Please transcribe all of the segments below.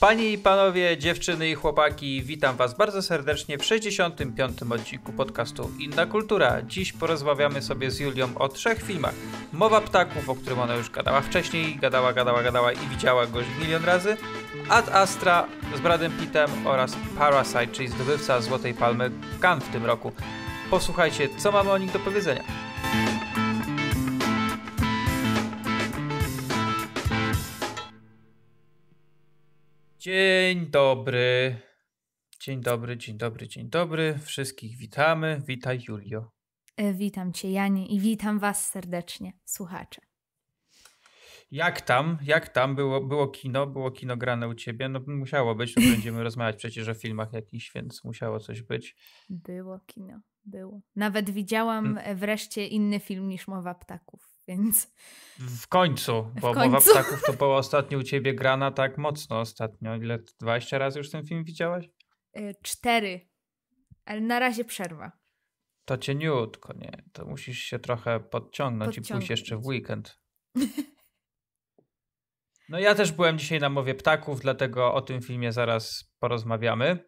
Panie i panowie, dziewczyny i chłopaki, witam was bardzo serdecznie w 65. odcinku podcastu Inna Kultura. Dziś porozmawiamy sobie z Julią o trzech filmach. Mowa ptaków, o którym ona już gadała wcześniej, gadała, gadała, gadała i widziała go milion razy. Ad Astra z Bradem Pittem oraz Parasite, czyli zdobywca Złotej Palmy Cannes w tym roku. Posłuchajcie, co mamy o nich do powiedzenia. Dzień dobry. Dzień dobry, dzień dobry, dzień dobry. Wszystkich witamy. Witaj, Julio. E, witam Cię, Janie, i witam Was serdecznie, słuchacze. Jak tam? Jak tam? Było, było kino? Było kino grane u Ciebie? No musiało być, no będziemy rozmawiać przecież o filmach jakichś, więc musiało coś być. Było kino, było. Nawet widziałam mm. wreszcie inny film niż Mowa Ptaków więc... W końcu, bo w końcu. Mowa Ptaków to była ostatnio u ciebie grana tak mocno ostatnio. Ile, 20 razy już ten film widziałaś? E, cztery, ale na razie przerwa. To cieniutko, nie? To musisz się trochę podciągnąć, podciągnąć. i pójść jeszcze w weekend. No ja też byłem dzisiaj na mowie ptaków, dlatego o tym filmie zaraz porozmawiamy.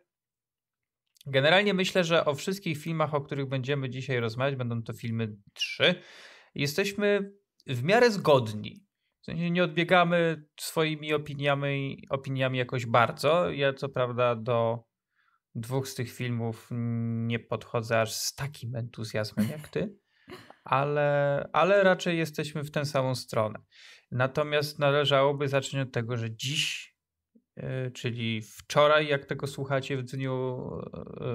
Generalnie myślę, że o wszystkich filmach, o których będziemy dzisiaj rozmawiać, będą to filmy trzy, jesteśmy w miarę zgodni. W sensie nie odbiegamy swoimi opiniami, opiniami jakoś bardzo. Ja co prawda do dwóch z tych filmów nie podchodzę aż z takim entuzjazmem jak ty, ale, ale raczej jesteśmy w tę samą stronę. Natomiast należałoby zacząć od tego, że dziś, e, czyli wczoraj, jak tego słuchacie, w dniu, e,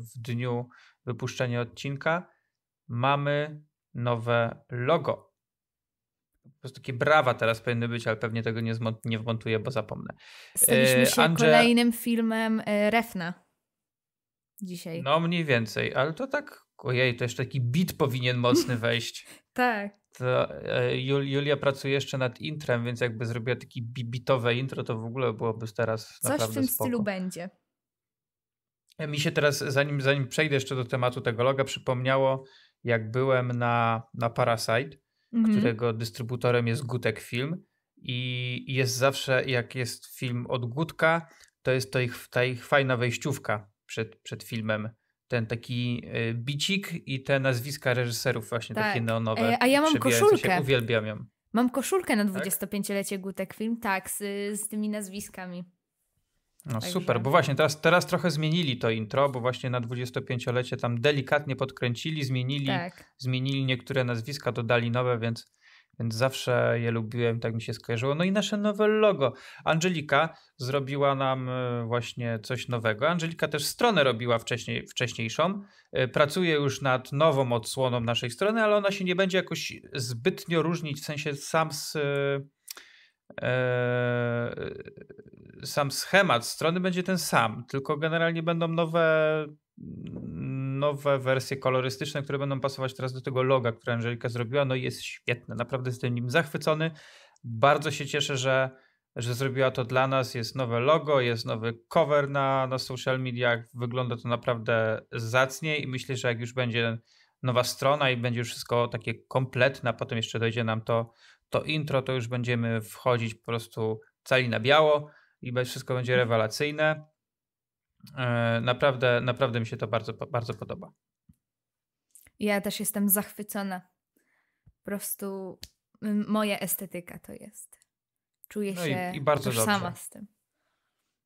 w dniu wypuszczenia odcinka, mamy nowe logo. Po prostu takie brawa teraz powinny być, ale pewnie tego nie, nie wmontuję, bo zapomnę. Staliśmy e, się Andrze... kolejnym filmem e, Refna dzisiaj. No mniej więcej, ale to tak, ojej, to jeszcze taki bit powinien mocny wejść. tak. To, e, Jul, Julia pracuje jeszcze nad intrem, więc jakby zrobiła taki bitowe intro, to w ogóle byłoby teraz Coś naprawdę Coś w tym spoko. stylu będzie. Mi się teraz, zanim, zanim przejdę jeszcze do tematu tego loga, przypomniało, jak byłem na, na Parasite, mm-hmm. którego dystrybutorem jest Gutek Film i jest zawsze, jak jest film od Gutka, to jest to ich, ta ich fajna wejściówka przed, przed filmem. Ten taki y, bicik i te nazwiska reżyserów właśnie tak. takie neonowe. E, a ja mam koszulkę. Uwielbiam ją. Mam koszulkę na 25-lecie tak? Gutek Film, tak, z, z tymi nazwiskami. No Także... super, bo właśnie teraz, teraz trochę zmienili to intro, bo właśnie na 25-lecie tam delikatnie podkręcili, zmienili, tak. zmienili niektóre nazwiska, dodali nowe, więc, więc zawsze je lubiłem, tak mi się skojarzyło. No i nasze nowe logo. Angelika zrobiła nam e, właśnie coś nowego. Angelika też stronę robiła wcześniej, wcześniejszą. E, pracuje już nad nową odsłoną naszej strony, ale ona się nie będzie jakoś zbytnio różnić, w sensie sam z e, Eee, y, sam schemat strony będzie ten sam, tylko generalnie będą nowe, mm, nowe wersje kolorystyczne, które będą pasować teraz do tego loga, które Angelika zrobiła. No i jest świetne, naprawdę jestem nim zachwycony. Bardzo się cieszę, że, że zrobiła to dla nas. Jest nowe logo, jest nowy cover na, na social mediach. Wygląda to naprawdę zacnie i myślę, że jak już będzie nowa strona i będzie już wszystko takie kompletne, a potem jeszcze dojdzie nam to to intro to już będziemy wchodzić po prostu cali na biało i wszystko będzie mhm. rewelacyjne. E, naprawdę, naprawdę mi się to bardzo, bardzo podoba. Ja też jestem zachwycona. Po prostu moja estetyka to jest. Czuję no się i, i bardzo sama z tym.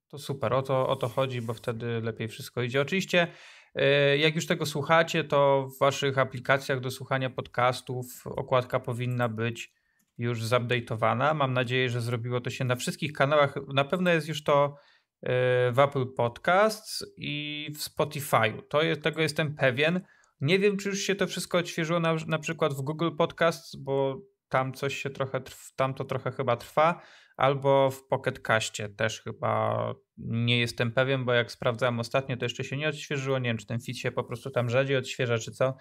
To super, o to, o to chodzi, bo wtedy lepiej wszystko idzie. Oczywiście, e, jak już tego słuchacie, to w waszych aplikacjach do słuchania podcastów okładka powinna być już zupdate'owana. Mam nadzieję, że zrobiło to się na wszystkich kanałach. Na pewno jest już to e, w Apple Podcasts i w Spotify'u. To tego jestem pewien. Nie wiem, czy już się to wszystko odświeżyło na, na przykład w Google Podcasts, bo tam coś się trochę, tam to trochę chyba trwa, albo w Pocket Castie też chyba nie jestem pewien, bo jak sprawdzałem ostatnio, to jeszcze się nie odświeżyło. Nie wiem, czy ten fit się po prostu tam rzadziej odświeża, czy co,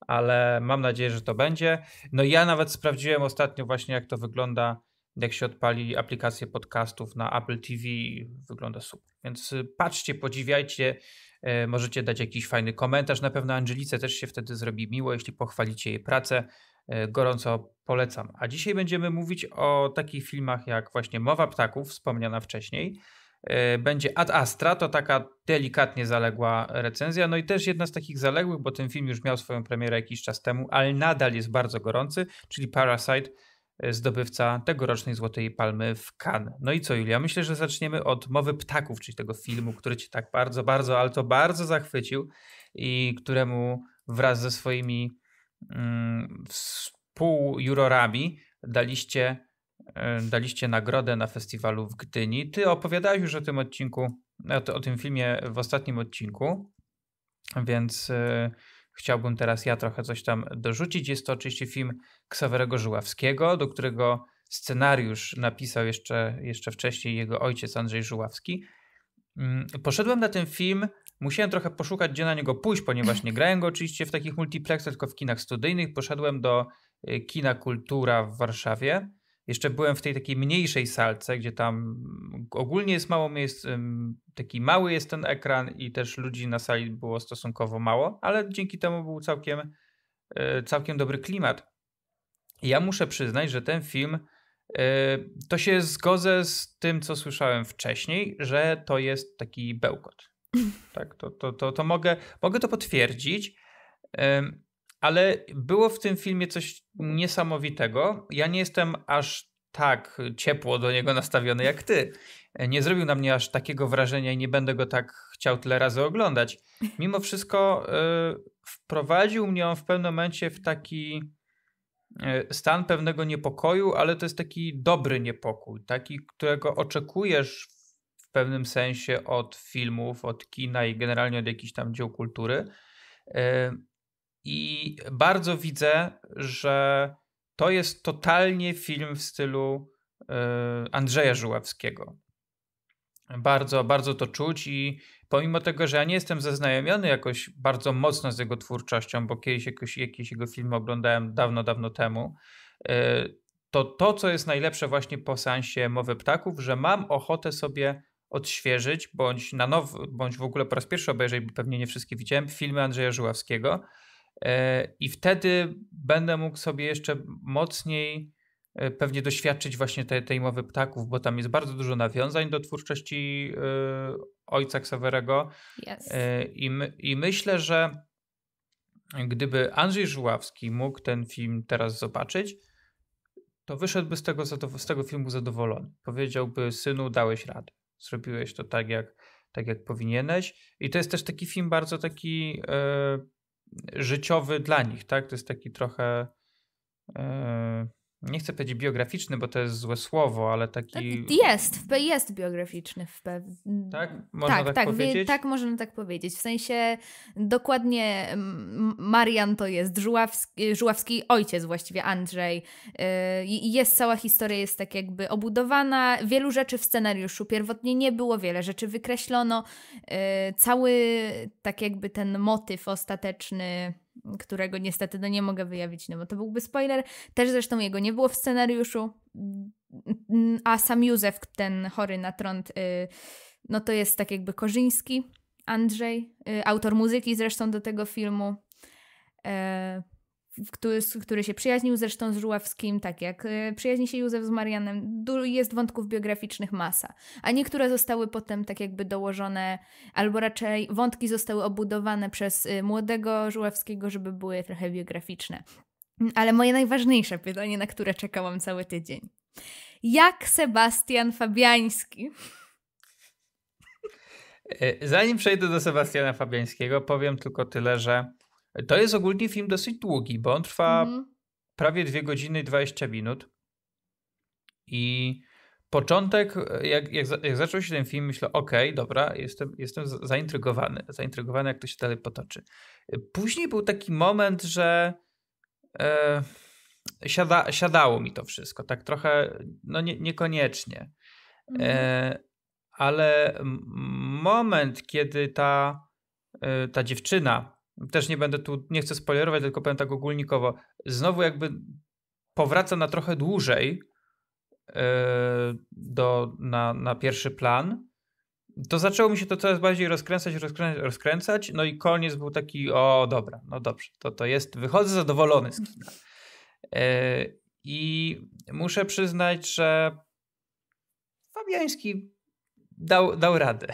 ale mam nadzieję, że to będzie. No ja nawet sprawdziłem ostatnio właśnie jak to wygląda, jak się odpali aplikacje podcastów na Apple TV, wygląda super. Więc y, patrzcie, podziwiajcie, y, możecie dać jakiś fajny komentarz. Na pewno Angelice też się wtedy zrobi miło, jeśli pochwalicie jej pracę. Y, gorąco polecam. A dzisiaj będziemy mówić o takich filmach jak właśnie Mowa Ptaków, wspomniana wcześniej, E, będzie Ad Astra, to taka delikatnie zaległa recenzja. No i też jedna z takich zaległych, bo ten film już miał swoją premierę jakiś czas temu, ale nadal jest bardzo gorący, czyli Parasite, e, zdobywca tegorocznej Złotej Palmy w Cannes. No i co, Julia? Myślę, że zaczniemy od Mowy Ptaków, czyli tego filmu, który cię tak bardzo, bardzo, ale to bardzo zachwycił i któremu wraz ze swoimi mm, współjurorami daliście E, daliście nagrodę na festiwalu w Gdyni. Ty opowiadałeś już o tym odcinku, o, tym filmie w ostatnim odcinku, więc e, chciałbym teraz ja trochę coś tam dorzucić. Jest to oczywiście film Ksawerego Żuławskiego, do którego scenariusz napisał jeszcze, jeszcze wcześniej jego ojciec Andrzej Żuławski. Mm, poszedłem na ten film, musiałem trochę poszukać, gdzie na niego pójść, ponieważ nie grałem go oczywiście w takich multiplexach, tylko w kinach studyjnych. Poszedłem do e, kina Kultura w Warszawie jeszcze byłem w tej takiej mniejszej salce, gdzie tam ogólnie jest mało miejsc, taki mały jest ten ekran i też ludzi na sali było stosunkowo mało, ale dzięki temu był całkiem, e, całkiem dobry klimat. ja muszę przyznać, że ten film e, to się zgodzę z tym, co słyszałem wcześniej, że to jest taki bełkot. Tak, to, to, to, to mogę, mogę to potwierdzić. Ale było w tym filmie coś niesamowitego. Ja nie jestem aż tak ciepło do niego nastawiony jak ty. Nie zrobił na mnie aż takiego wrażenia i nie będę go tak chciał tyle razy oglądać. Mimo wszystko y, wprowadził mnie on w pewnym momencie w taki y, stan pewnego niepokoju, ale to jest taki dobry niepokój, taki, którego oczekujesz w pewnym sensie od filmów, od kina i generalnie od jakichś tam dzieł kultury. Y, i bardzo widzę, że to jest totalnie film w stylu y, Andrzeja Żuławskiego. Bardzo, bardzo to czuć i pomimo tego, że ja nie jestem zaznajomiony jakoś bardzo mocno z jego twórczością, bo kiedyś jakoś, jakieś jego filmy oglądałem dawno, dawno temu, y, to to, co jest najlepsze właśnie po sensie Mowy Ptaków, że mam ochotę sobie odświeżyć, bądź na nowo, bądź w ogóle po raz pierwszy obejrzeć, bo pewnie nie wszystkie widziałem, filmy Andrzeja Żuławskiego, E, I wtedy będę mógł sobie jeszcze mocniej e, pewnie doświadczyć właśnie tej, tej mowy ptaków, bo tam jest bardzo dużo nawiązań do twórczości e, ojca Ksawerego. Yes. I, my, I myślę, że gdyby Andrzej Żuławski mógł ten film teraz zobaczyć, to wyszedłby z tego, z tego filmu zadowolony. Powiedziałby, synu, dałeś radę. Zrobiłeś to tak, jak, tak jak powinieneś. I to jest też taki film bardzo taki... Yy, życiowy dla nich, tak? To jest taki trochę. Yy nie chcę powiedzieć biograficzny, bo to jest złe słowo, ale taki. Tak, jest, jest biograficzny w pewnym Tak, można tak, tak, tak powiedzieć. Wie, tak, można tak powiedzieć. W sensie dokładnie Marian to jest Żuławski, Żuławski ojciec właściwie Andrzej. Y, I jest cała historia jest tak jakby obudowana. Wielu rzeczy w scenariuszu pierwotnie nie było, wiele rzeczy wykreślono. Y, cały tak jakby ten motyw ostateczny którego niestety no nie mogę wyjawić, no bo to byłby spoiler. Też zresztą jego nie było w scenariuszu, a sam Józef, ten chory na trąd, y, no to jest tak jakby Korzyński, Andrzej, y, autor muzyki zresztą do tego filmu. E, który, który się przyjaźnił zresztą z Żuławskim, tak jak e, przyjaźni się Józef z Marianem. Jest wątków biograficznych masa, a niektóre zostały potem tak jakby dołożone, albo raczej wątki zostały obudowane przez e, młodego Żuławskiego, żeby były trochę biograficzne. Ale moje najważniejsze pytanie, na które czekałam cały tydzień. Jak Sebastian Fabiański? E, zanim przejdę do Sebastiana Fabiańskiego, powiem tylko tyle, że to jest ogólnie film dosyć długi, bo on trwa mhm. prawie 2 godziny 20 minut. I początek, jak, jak, jak zaczął się ten film, myślę, okej, okay, dobra, jestem, jestem zaintrygowany, zaintrygowany, jak to się dalej potoczy. Później był taki moment, że e, siada, siadało mi to wszystko, tak trochę, no nie, niekoniecznie. E, mhm. ale moment, kiedy ta, e, ta dziewczyna też nie będę tu, nie chcę spoilerować, tylko powiem tak ogólnikowo, znowu jakby powraca na trochę dłużej e, do, na, na pierwszy plan. To zaczęło mi się to coraz bardziej rozkręcać, rozkręcać, rozkręcać, no i koniec był taki, o dobra, no dobrze, to to jest, wychodzę zadowolony z kina. E, I muszę przyznać, że Fabiański dał, dał radę.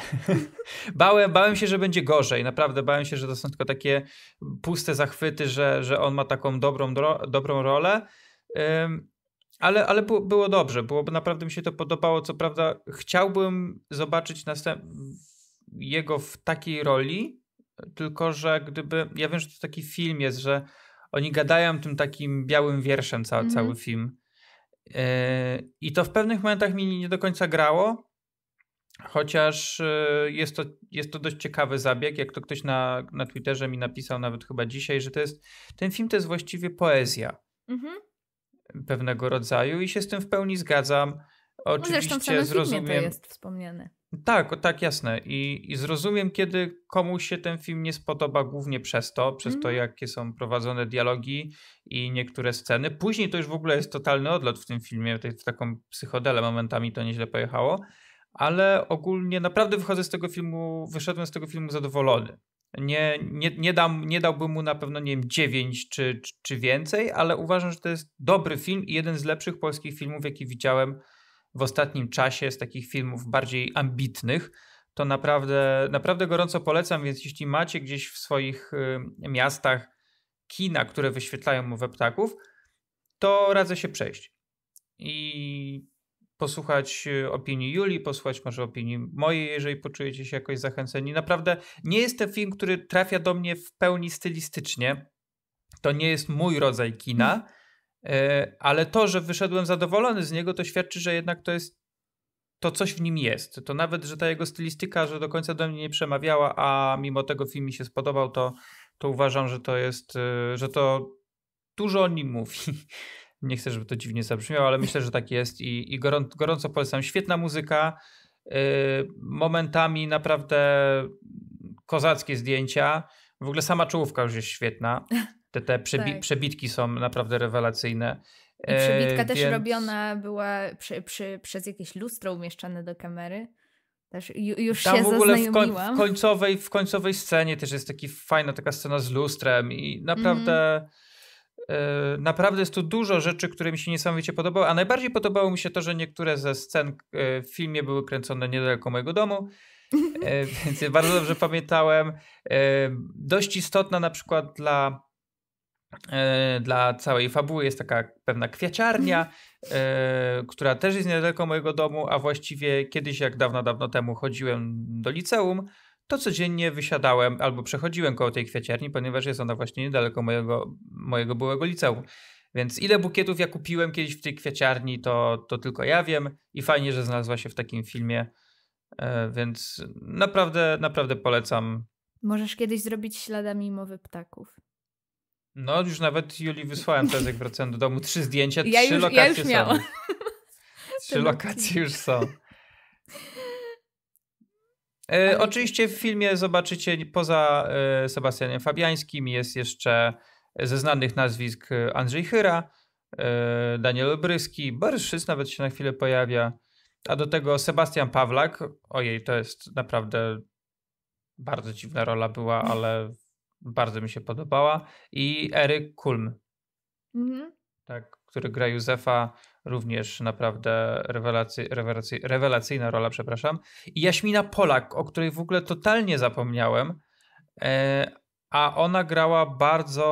bałem, bałem się, że będzie gorzej. Naprawdę bałem się, że to są tylko takie puste zachwyty, że, że on ma taką dobrą, dro, dobrą rolę. Um, ale, ale było, było dobrze, było, naprawdę mi się to podobało. Co prawda, chciałbym zobaczyć następ... jego w takiej roli, tylko że gdyby. Ja wiem, że to taki film jest, że oni gadają tym takim białym wierszem ca- mm. cały mhm. film. Yy, I to w pewnych momentach mi nie do końca grało, Chociaż y, jest to, jest to dość ciekawy zabieg, jak to ktoś na, na Twitterze mi napisał nawet chyba dzisiaj, że to jest, ten film to jest właściwie poezja mhm. pewnego rodzaju i się z tym w pełni zgadzam. No Oczywiście no zrozumiem. to jest wspomniane. Tak, tak, jasne. I, I zrozumiem, kiedy komuś się ten film nie spodoba, głównie przez to, przez mm. to, mhm. jakie są prowadzone dialogi i niektóre sceny. Później to już w ogóle jest totalny odlot w tym filmie, w taką psychodelę momentami to nieźle pojechało ale ogólnie naprawdę wychodzę z tego filmu, wyszedłem z tego filmu zadowolony. Nie, nie, nie, dam, nie dałbym mu na pewno, nie wiem, 9 czy, czy, czy więcej, ale uważam, że to jest dobry film i jeden z lepszych polskich filmów, jaki widziałem w ostatnim czasie, z takich filmów bardziej ambitnych. To naprawdę, naprawdę gorąco polecam, więc jeśli macie gdzieś w swoich y, miastach kina, które wyświetlają mowę ptaków, to radzę się przejść. I posłuchać e, opinii Julii, posłuchać może opinii mojej, jeżeli poczujecie się jakoś zachęceni. Naprawdę nie jest to film, który trafia do mnie w pełni stylistycznie. To nie jest mój rodzaj kina, mm. e, ale to, że wyszedłem zadowolony z niego, to świadczy, że jednak to jest to coś w nim jest. To nawet, że ta jego stylistyka, że do końca do mnie nie przemawiała, a mimo tego film mi się spodobał, to, to uważam, że to jest, e, że to dużo o nim mówi. Nie chcę, żeby to dziwnie zabrzmiało, ale myślę, że tak jest i, i gorąco polecam. Świetna muzyka, yy, momentami naprawdę kozackie zdjęcia. W ogóle sama czołówka już jest świetna. Te, te przebi tak. przebitki są naprawdę rewelacyjne. I przebitka e, też więc... robiona była przy, przy, przez jakieś lustro umieszczane do kamery. Też już Tam się w ogóle w, koń, w, końcowej, w końcowej scenie też jest taki fajna taka scena z lustrem i naprawdę... Mm E, naprawdę jest tu dużo rzeczy, które mi się niesamowicie podobały, a najbardziej podobało mi się to, że niektóre ze scen e, w filmie były kręcone niedaleko mojego domu, e, więc bardzo dobrze pamiętałem. Dość istotna na przykład dla, dla całej fabuły jest taka pewna kwiaciarnia, mhm. która też jest niedaleko mojego domu, a właściwie kiedyś, jak dawno, dawno temu chodziłem do liceum, to codziennie wysiadałem albo przechodziłem koło tej kwiaciarni, ponieważ jest ona właśnie niedaleko mojego, mojego byłego liceum. Więc ile bukietów ja kupiłem kiedyś w tej kwiaciarni, to, to tylko ja wiem i fajnie, że znalazła się w takim filmie, e, więc naprawdę, naprawdę polecam. Możesz kiedyś zrobić śladami mowy ptaków. No, już nawet Julii wysłałem teraz, jak wracałem do domu, trzy zdjęcia, ja trzy już, lokacje ja już są. Trzy lokacje już są. E, oczywiście w filmie zobaczycie poza e, Sebastianem Fabiańskim jest jeszcze ze znanych nazwisk e, Andrzej Chyra, e, Daniel Obryski, Boryszyc nawet się na chwilę pojawia, a do tego Sebastian Pawlak. Ojej, to jest naprawdę bardzo dziwna rola była, ale bardzo mi się podobała. I Eryk Kulm. Mhm. Tak który gra Józefa, również naprawdę rewelacy, rewelacy, rewelacyjna rola, przepraszam. I Jaśmina Polak, o której w ogóle totalnie zapomniałem, e, a ona grała bardzo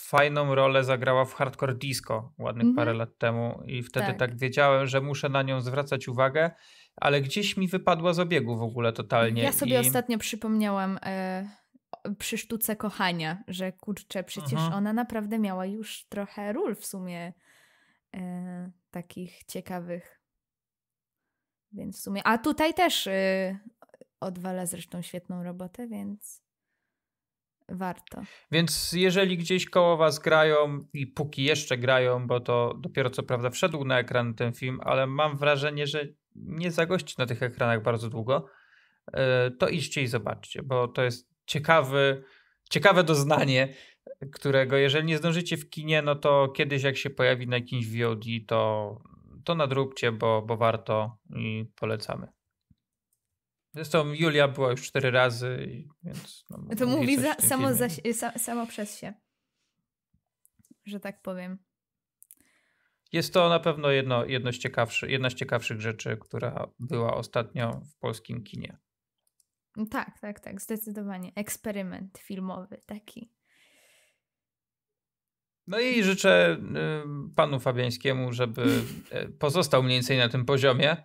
fajną rolę zagrała w Hardcore Disco ładnych mm -hmm. parę lat temu i wtedy tak. tak. wiedziałem, że muszę na nią zwracać uwagę, ale gdzieś mi wypadła z obiegu w ogóle totalnie. Ja sobie i... ostatnio przypomniałam, y przy sztuce kochania, że kurczę, przecież Aha. Mhm. ona naprawdę miała już trochę ról w sumie e, takich ciekawych. Więc w sumie. A tutaj też yy, odwala zresztą świetną robotę, więc warto. Więc jeżeli gdzieś koło was grają i póki jeszcze grają, bo to dopiero co prawda wszedł na ekran ten film, ale mam wrażenie, że nie zagości na tych ekranach bardzo długo, e, to idźcie i zobaczcie, bo to jest ciekawy, ciekawe doznanie, którego jeżeli nie zdążycie w kinie, no to kiedyś jak się pojawi na jakimś VOD, to, to nadróbcie, bo, bo warto i polecamy. Zresztą Julia była już cztery razy, więc... No, to mówi za, samo, za, samo przez się, że tak powiem. Jest to na pewno jedno, jedno z jedna z ciekawszych rzeczy, która była ostatnio w polskim kinie. No tak, tak, tak, zdecydowanie. Eksperyment filmowy taki. No i życzę y, panu Fabiańskiemu, żeby y, pozostał mniej więcej na tym poziomie.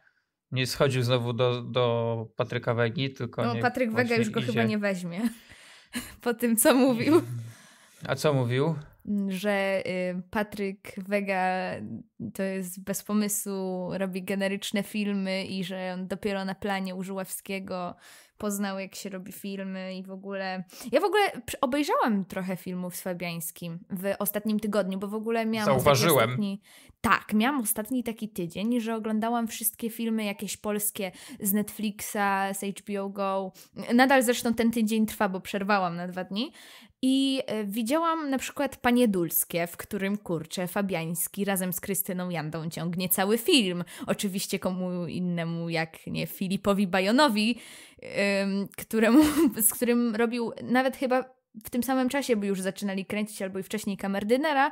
Nie schodził znowu do, do Patryka Wegi, tylko. No, Patryk Wega już go idzie. chyba nie weźmie. Po tym, co mówił. A co mówił? Że y, Patryk Wega to jest bez pomysłu, robi generyczne filmy i że on dopiero na planie Użyławskiego poznał, jak się robi filmy i w ogóle. Ja w ogóle obejrzałam trochę filmów z Fabiańskim w ostatnim tygodniu, bo w ogóle miałam. Zauważyłem. Ostatni... Tak, miałam ostatni taki tydzień, że oglądałam wszystkie filmy jakieś polskie z Netflixa, z HBO Go. Nadal zresztą ten tydzień trwa, bo przerwałam na dwa dni. I e, widziałam na przykład Panie Dulskie, w którym kurczę Fabiański razem z Krystyną Jandą ciągnie cały film. Oczywiście komu innemu jak nie Filipowi Bajonowi, któremu, z którym robił nawet chyba w tym samym czasie, by już zaczynali kręcić albo i wcześniej kamerdynera.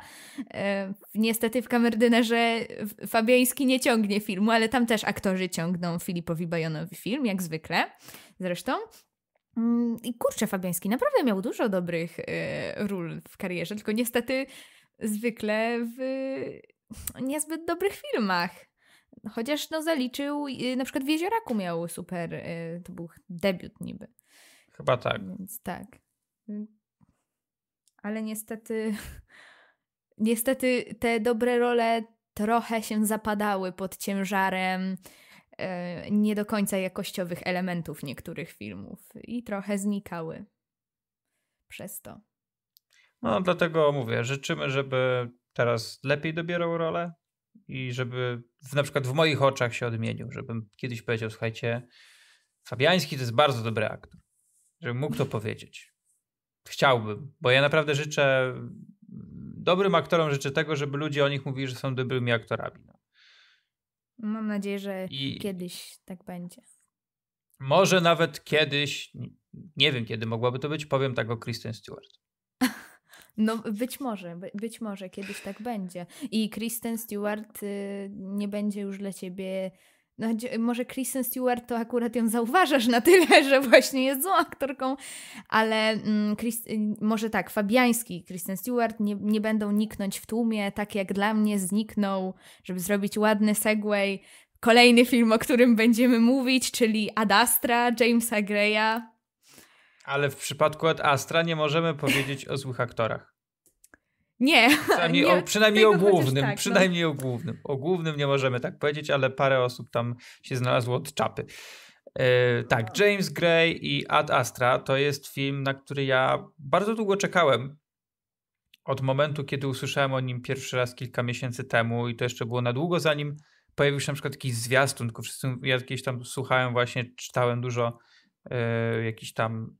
Niestety w kamerdynerze Fabiański nie ciągnie filmu, ale tam też aktorzy ciągną Filipowi Bajonowi film, jak zwykle zresztą. Mm, I kurczę, Fabiański naprawdę miał dużo dobrych y, ról w karierze, tylko niestety zwykle w niezbyt dobrych filmach. Chociaż no zaliczył, y, na przykład w Jezioraku miał super, y, to był debiut niby. Chyba tak. Więc tak. Y, ale niestety, niestety te dobre role trochę się zapadały pod ciężarem nie do końca jakościowych elementów niektórych filmów i trochę znikały przez to. No, dlatego mówię, życzymy, żeby teraz lepiej dobierał rolę, i żeby w, na przykład w moich oczach się odmienił, żebym kiedyś powiedział, słuchajcie, Fabiański to jest bardzo dobry aktor, żebym mógł to powiedzieć. Chciałbym, bo ja naprawdę życzę, dobrym aktorom życzę tego, żeby ludzie o nich mówili, że są dobrymi aktorami. No. Mam nadzieję, że I kiedyś tak będzie. Może nawet kiedyś, nie wiem kiedy mogłaby to być, powiem tak o Kristen Stewart. No być może, być może kiedyś tak będzie. I Kristen Stewart y, nie będzie już dla ciebie... No, może Kristen Stewart to akurat ją zauważasz na tyle, że właśnie jest złą aktorką, ale mm, Chris, y, może tak, Fabiański i Kristen Stewart nie, nie będą niknąć w tłumie, tak jak dla mnie zniknął, żeby zrobić ładny segway. Kolejny film, o którym będziemy mówić, czyli Adastra Jamesa Greya. Ale w przypadku Ad Astra nie możemy powiedzieć o złych aktorach. Nie. Przynajmniej, nie, o, przynajmniej o głównym. Tak, no. przynajmniej no. o głównym. O głównym nie możemy tak powiedzieć, ale parę osób tam się znalazło od czapy. E, tak, James Gray i Ad Astra to jest film, na który ja bardzo długo czekałem. Od momentu, kiedy usłyszałem o nim pierwszy raz kilka miesięcy temu, i to jeszcze było na długo, zanim pojawił się na przykład jakiś zwiastun, tylko wszyscy, ja jakieś tam słuchałem, właśnie czytałem dużo E, jakichś tam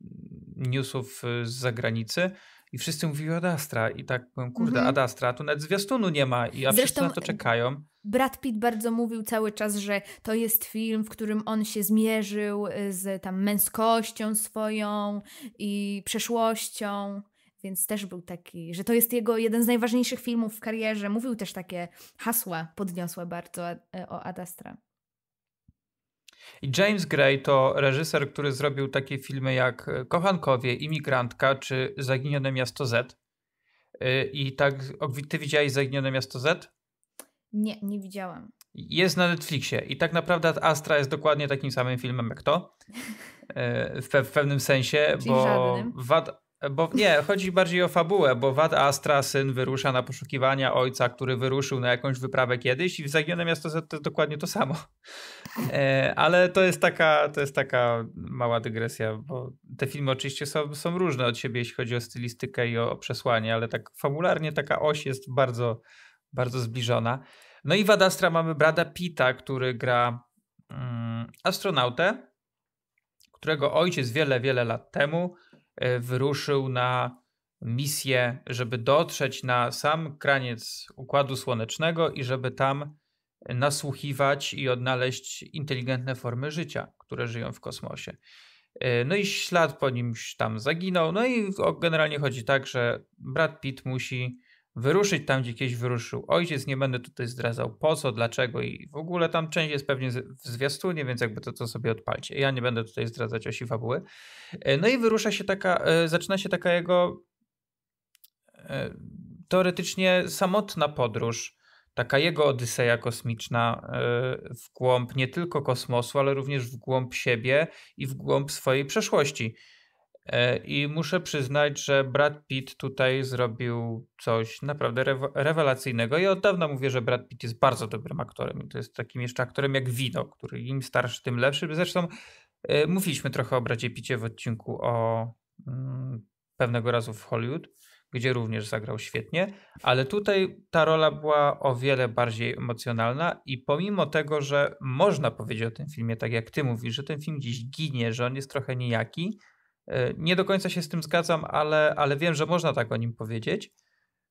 newsów e, z zagranicy. I wszyscy mówili o Adastra i tak powiem, kurde, mhm. Adastra, tu nawet zwiastunu nie ma i a Zresztą wszyscy na to czekają. Brad Pitt bardzo mówił cały czas, że to jest film, w którym on się zmierzył e, z tam męskością swoją i przeszłością, więc też był taki, że to jest jego jeden z najważniejszych filmów w karierze. Mówił też takie hasła, podniosła bardzo o Adastra. I James Gray to reżyser, który zrobił takie filmy jak e, Kochankowie, Imigrantka czy Zaginione Miasto Z. E, I tak, ty widziałeś Zaginione Miasto Z? Nie, nie widziałam. Jest na Netflixie i tak naprawdę Astra jest dokładnie takim samym filmem jak to. E, w, pe w pewnym sensie, Czyli bo żadnym. Wad bo nie, chodzi bardziej o fabułę, bo Wad Astra, syn, wyrusza na poszukiwania ojca, który wyruszył na jakąś wyprawę kiedyś i w Zaginione Miasto Z to jest dokładnie to samo. E, ale to jest taka, to jest taka mała dygresja, bo te filmy oczywiście są, są różne od siebie, jeśli chodzi o stylistykę i o, o przesłanie, ale tak fabularnie taka oś jest bardzo, bardzo zbliżona. No i Wad Astra mamy Brada Pita, który gra mm, astronautę, którego ojciec wiele, wiele lat temu E, wyruszył na misję, żeby dotrzeć na sam kraniec Układu Słonecznego i żeby tam nasłuchiwać i odnaleźć inteligentne formy życia, które żyją w kosmosie. E, no i ślad po nim tam zaginął. No i generalnie chodzi tak, że Brad Pitt musi wyruszyć tam, gdzie kiedyś wyruszył ojciec. Nie będę tutaj zdradzał po co, dlaczego i w ogóle tam część jest pewnie w zwiastunie, więc jakby to, to sobie odpalcie. Ja nie będę tutaj zdradzać osi fabuły. E, no i wyrusza się taka, e, zaczyna się taka jego e, teoretycznie samotna podróż, taka jego odyseja kosmiczna w głąb nie tylko kosmosu, ale również w głąb siebie i w głąb swojej przeszłości. E, I muszę przyznać, że Brad Pitt tutaj zrobił coś naprawdę rewelacyjnego. Ja od dawna mówię, że Brad Pitt jest bardzo dobrym aktorem. To jest takim jeszcze aktorem jak wino, który im starszy, tym lepszy. Zresztą e, mówiliśmy trochę o Bradzie Picie w odcinku o mm, pewnego razu w Hollywood, gdzie również zagrał świetnie, ale tutaj ta rola była o wiele bardziej emocjonalna i pomimo tego, że można powiedzieć o tym filmie, tak jak ty mówisz, że ten film gdzieś ginie, że on jest trochę niejaki. E, nie do końca się z tym zgadzam, ale, ale wiem, że można tak o nim powiedzieć.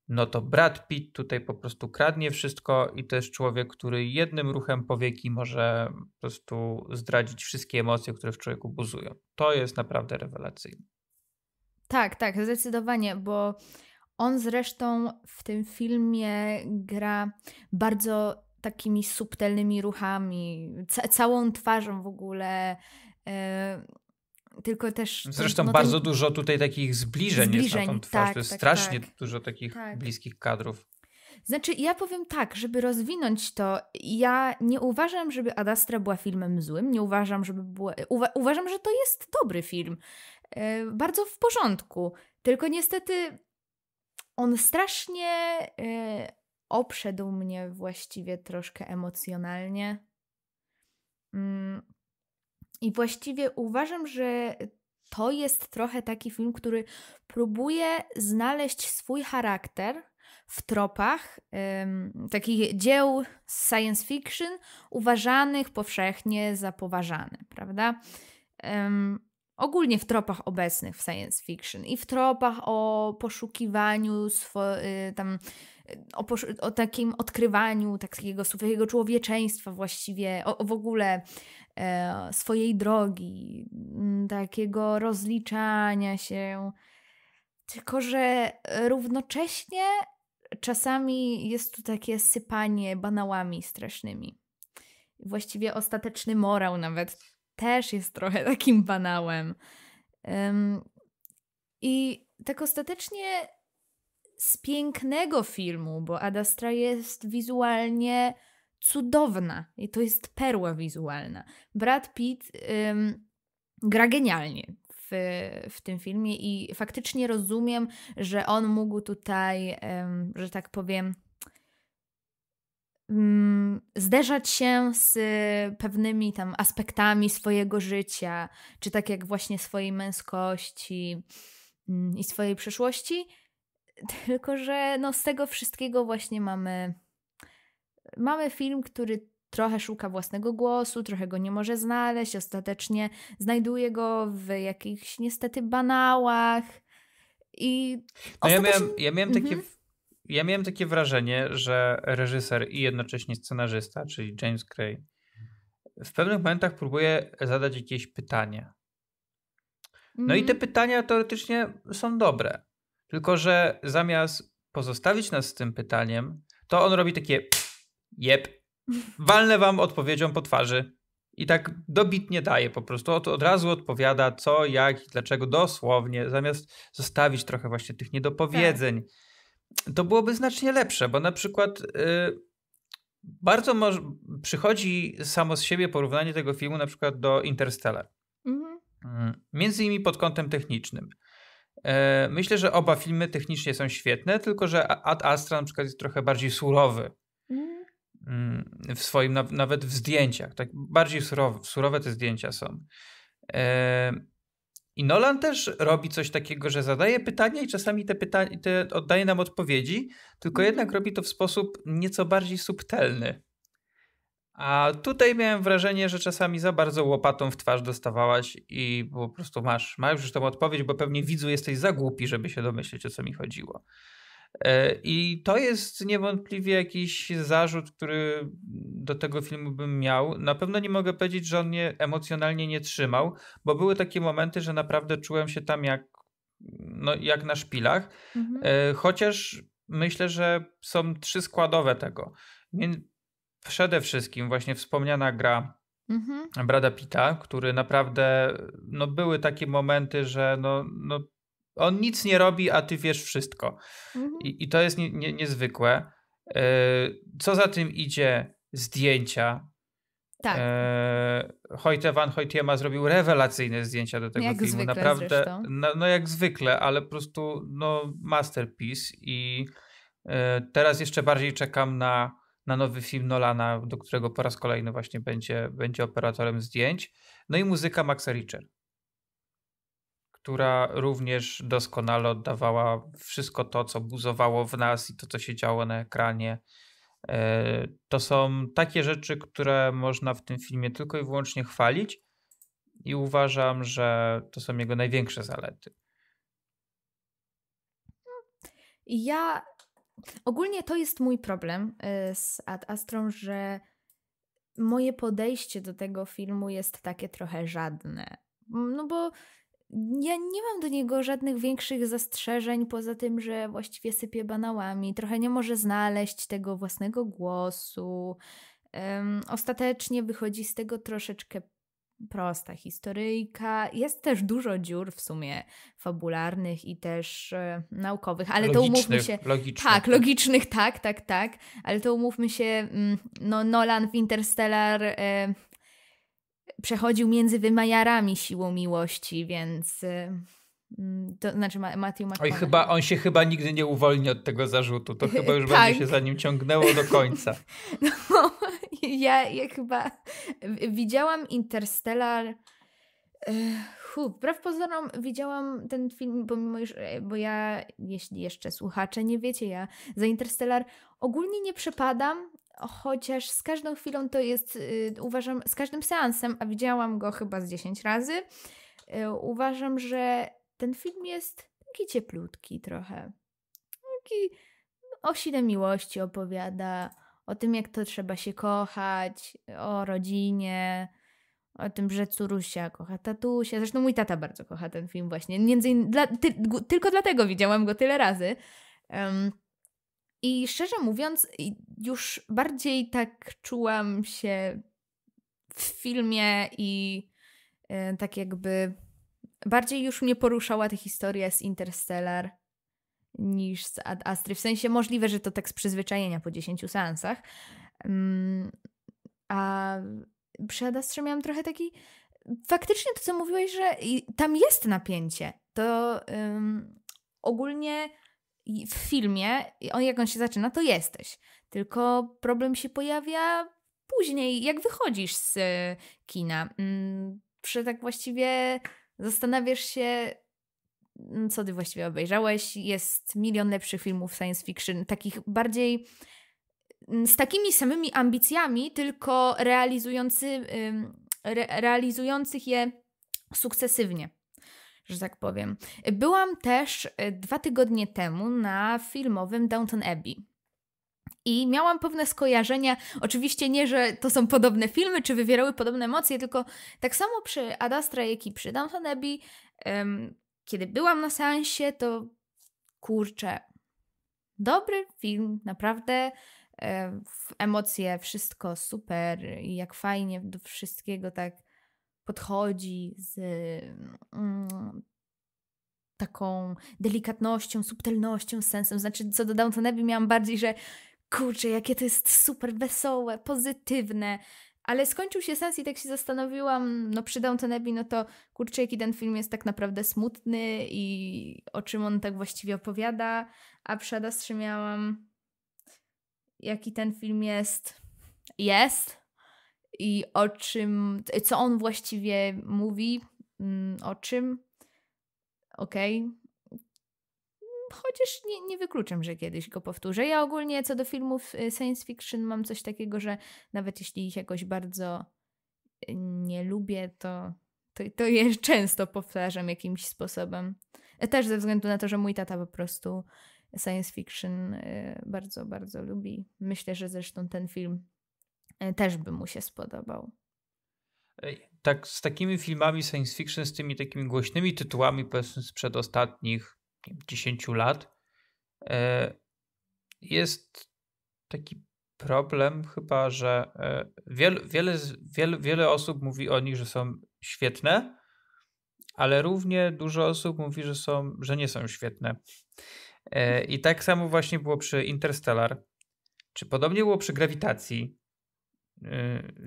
No to Brad Pitt tutaj po prostu kradnie wszystko i to jest człowiek, który jednym ruchem powieki może po prostu zdradzić wszystkie emocje, które w człowieku buzują. To jest naprawdę rewelacyjne. Tak, tak, zdecydowanie, bo on zresztą w tym filmie gra bardzo takimi subtelnymi ruchami, ca całą twarzą w ogóle. Yy tylko też. No zresztą no, bardzo ten... dużo tutaj takich zbliżeń, zbliżeń jest na tą twarz. Tak, to jest tak, strasznie tak. dużo takich tak. bliskich kadrów. Znaczy, ja powiem tak, żeby rozwinąć to, ja nie uważam, żeby Adastra była filmem złym, nie uważam, żeby była. Uwa uważam, że to jest dobry film. E, bardzo w porządku. Tylko niestety on strasznie yy, obszedł mnie właściwie troszkę emocjonalnie. Yy i właściwie uważam, że to jest trochę taki film, który próbuje znaleźć swój charakter w tropach um, takich dzieł science fiction uważanych powszechnie za poważane, prawda? Um, ogólnie w tropach obecnych w science fiction i w tropach o poszukiwaniu swo- y, tam o, o takim odkrywaniu takiego swojego człowieczeństwa właściwie, o, o w ogóle e, swojej drogi, mm, takiego rozliczania się. Tylko, że równocześnie czasami jest tu takie sypanie banałami strasznymi. Właściwie ostateczny morał nawet też jest trochę takim banałem. Um, I tak ostatecznie z pięknego filmu, bo Adastra jest wizualnie cudowna i to jest perła wizualna. Brad Pitt ym, gra genialnie. W, w tym filmie, i faktycznie rozumiem, że on mógł tutaj, że tak powiem, zderzać się z pewnymi tam aspektami swojego życia, czy tak jak właśnie swojej męskości i swojej przeszłości, tylko, że no z tego wszystkiego właśnie mamy. Mamy film, który trochę szuka własnego głosu, trochę go nie może znaleźć, ostatecznie znajduje go w jakichś niestety banałach. I. No ja miałem, ja miałem mhm. takie. Ja miałem takie wrażenie, że reżyser i jednocześnie scenarzysta, czyli James Gray, w pewnych momentach próbuje zadać jakieś pytanie. No i te mhm. pytania teoretycznie są dobre, tylko, że zamiast pozostawić nas z tym pytaniem, to on robi takie jeb, walnę wam odpowiedzią po twarzy. I tak dobitnie daje po prostu. Od, od razu odpowiada co, jak i dlaczego dosłownie, zamiast zostawić trochę właśnie tych niedopowiedzeń. Tak. To byłoby znacznie lepsze, bo na przykład y, bardzo moż- przychodzi samo z siebie porównanie tego filmu na przykład do Interstellar. Mhm. Mm, między innymi pod kątem technicznym. E, myślę, że oba filmy technicznie są świetne, tylko że Ad Astra na przykład jest trochę bardziej surowy. Mm. Mm, w swoim, nawet w zdjęciach. Tak bardziej surowe, surowe te zdjęcia są. E, I Nolan też robi coś takiego, że zadaje pytania i czasami te pytania te oddaje nam odpowiedzi, tylko mm. jednak robi to w sposób nieco bardziej subtelny. A tutaj miałem wrażenie, że czasami za bardzo łopatą w twarz dostawałaś i po prostu masz, masz już tą odpowiedź, bo pewnie widzu jesteś za głupi, żeby się domyśleć o co mi chodziło. E, I to jest niewątpliwie jakiś zarzut, który do tego filmu bym miał. Na pewno nie mogę powiedzieć, że on mnie emocjonalnie nie trzymał, bo były takie momenty, że naprawdę czułem się tam jak, no, jak na szpilach. Mhm. E, chociaż myślę, że są trzy składowe tego przede wszystkim właśnie wspomniana gra mhm. Brada Pita, który naprawdę, no były takie momenty, że no, no on nic nie robi, a ty wiesz wszystko. Mhm. I, I, to jest nie, nie, niezwykłe. E, co za tym idzie, zdjęcia. Tak. E, Hojte van Hojtema zrobił rewelacyjne zdjęcia do tego jak filmu. Naprawdę, no, no, jak zwykle, ale po prostu no, masterpiece. I e, teraz jeszcze bardziej czekam na na nowy film Nolana, do którego po raz kolejny właśnie będzie, będzie operatorem zdjęć. No i muzyka Maxa Richer, która również doskonale oddawała wszystko to, co buzowało w nas i to, co się działo na ekranie. E, to są takie rzeczy, które można w tym filmie tylko i wyłącznie chwalić i uważam, że to są jego największe zalety. Ja Ogólnie to jest mój problem y, z Ad Astrą, że moje podejście do tego filmu jest takie trochę żadne. No bo ja nie mam do niego żadnych większych zastrzeżeń, poza tym, że właściwie sypie banałami, trochę nie może znaleźć tego własnego głosu. Um, ostatecznie wychodzi z tego troszeczkę prosta historyjka. Jest też dużo dziur w sumie fabularnych i też e, naukowych, ale to umówmy się. Logicznych. Tak, tak, logicznych, tak, tak, tak. Ale to umówmy się, mm, no, Nolan w Interstellar. E, przechodził między wymajarami siłą miłości, więc. E, mm, to znaczy Matthew McConaughey. Oj, chyba, on się chyba nigdy nie uwolni od tego zarzutu. To chyba już tak. będzie się za nim ciągnęło do końca. No, ja, ja chyba widziałam Interstellar. Eh, hu, praw pozorom widziałam ten film, pomimo już, e, bo ja, jeśli jeszcze słuchacze nie wiecie, ja za Interstellar ogólnie nie przepadam, chociaż z każdą chwilą to jest, y, uważam, z każdym seansem, a widziałam go chyba z 10 razy, e, uważam, że ten film jest taki cieplutki trochę. Taki no, o sile miłości opowiada, o tym, jak to trzeba się kochać, o rodzinie, o tym, że Curusia kocha tatusia. Zresztą mój tata bardzo kocha ten film właśnie. Między innymi, dla, ty, tylko dlatego widziałam go tyle razy. Um, I szczerze mówiąc, już bardziej tak czułam się w filmie i e, tak jakby bardziej już mnie poruszała ta historia z Interstellar niż z Ad Astry. W sensie możliwe, że to tekst przyzwyczajenia po 10 seansach. Um, a przy Ad Astrze miałam trochę taki... Faktycznie to, co mówiłeś, że tam jest napięcie. To um, ogólnie w filmie, on, jak on się zaczyna, to jesteś. Tylko problem się pojawia później, jak wychodzisz z kina. Przy mm, tak właściwie zastanawiasz się, Mm, co ty właściwie obejrzałeś. Jest milion lepszych filmów science fiction, takich bardziej mm, z takimi samymi ambicjami, tylko realizujący, re, realizujących je sukcesywnie, że tak powiem. Byłam też y, dwa tygodnie temu na filmowym Downton Abbey. I miałam pewne skojarzenia, oczywiście nie, że to są podobne filmy, czy wywierały podobne emocje, tylko tak samo przy Adastra, jak i przy Downton Abbey um, kiedy byłam na seansie, to kurczę, dobry film, naprawdę e, emocje, wszystko super i jak fajnie do wszystkiego tak podchodzi z mm, taką delikatnością, subtelnością, sensem. Znaczy, co do Downton Abbey miałam bardziej, że kurczę, jakie to jest super wesołe, pozytywne, ale skończył się sens i tak się zastanowiłam, no przy Downton Abbey, no to kurczę, jaki ten film jest tak naprawdę smutny i o czym on tak właściwie opowiada, a przy miałam, jaki ten film jest, jest i o czym, co on właściwie mówi, mm, o czym, okej, okay chociaż nie, nie wykluczam, że kiedyś go powtórzę. Ja ogólnie co do filmów y, science fiction mam coś takiego, że nawet jeśli ich jakoś bardzo y, nie lubię, to, to, to je często powtarzam jakimś sposobem. E, też ze względu na to, że mój tata po prostu science fiction y, bardzo, bardzo lubi. Myślę, że zresztą ten film też by mu się spodobał. Tak, z takimi filmami science fiction, z tymi takimi głośnymi tytułami, powiedzmy, sprzed ostatnich 10 lat. E, jest taki problem chyba, że e, wiele, wiele, wiele, wiele osób mówi o nich, że są świetne, ale równie dużo osób mówi, że, są, że nie są świetne. E, I tak samo właśnie było przy Interstellar. Czy podobnie było przy Grawitacji?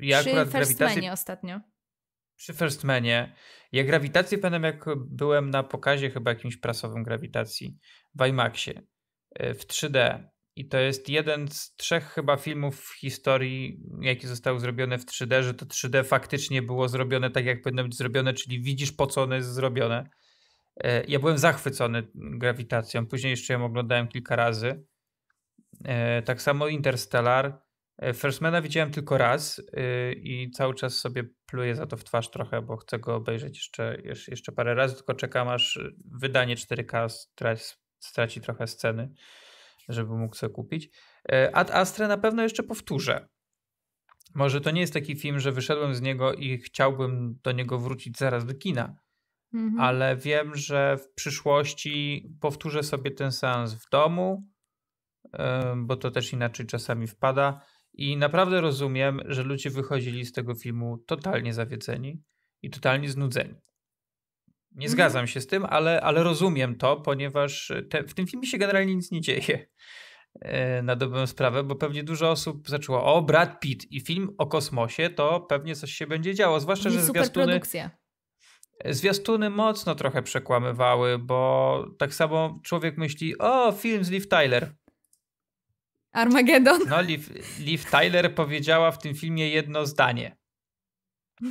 Ja przy First grawitację... ostatnio przy First Manie. Ja grawitację pamiętam, jak byłem na pokazie chyba jakimś prasowym grawitacji w IMAXie e, w 3D. I to jest jeden z trzech chyba filmów w historii, jakie zostały zrobione w 3D, że to 3D faktycznie było zrobione tak, jak powinno być zrobione, czyli widzisz po co ono jest zrobione. E, ja byłem zachwycony grawitacją, później jeszcze ją oglądałem kilka razy. E, tak samo Interstellar. E, Firstmana widziałem tylko raz y, i cały czas sobie pluję za to w twarz trochę, bo chcę go obejrzeć jeszcze, jeszcze parę razy, tylko czekam aż wydanie 4K straci, straci trochę sceny, żeby mógł sobie kupić. E, Ad Astra na pewno jeszcze powtórzę. Może to nie jest taki film, że wyszedłem z niego i chciałbym do niego wrócić zaraz do kina, mhm. ale wiem, że w przyszłości powtórzę sobie ten seans w domu, e, bo to też inaczej czasami wpada i naprawdę rozumiem, że ludzie wychodzili z tego filmu totalnie zawiedzeni i totalnie znudzeni. Nie mhm. zgadzam się z tym, ale, ale rozumiem to, ponieważ te, w tym filmie się generalnie nic nie dzieje. E, na dobrą sprawę, bo pewnie dużo osób zaczęło, o Brad Pitt i film o kosmosie, to pewnie coś się będzie działo, zwłaszcza, że zwiastuny... Zwiastuny mocno trochę przekłamywały, bo tak samo człowiek myśli, o film z Liv Tyler, Armageddon. No, Liv, Liv Tyler powiedziała w tym filmie jedno zdanie.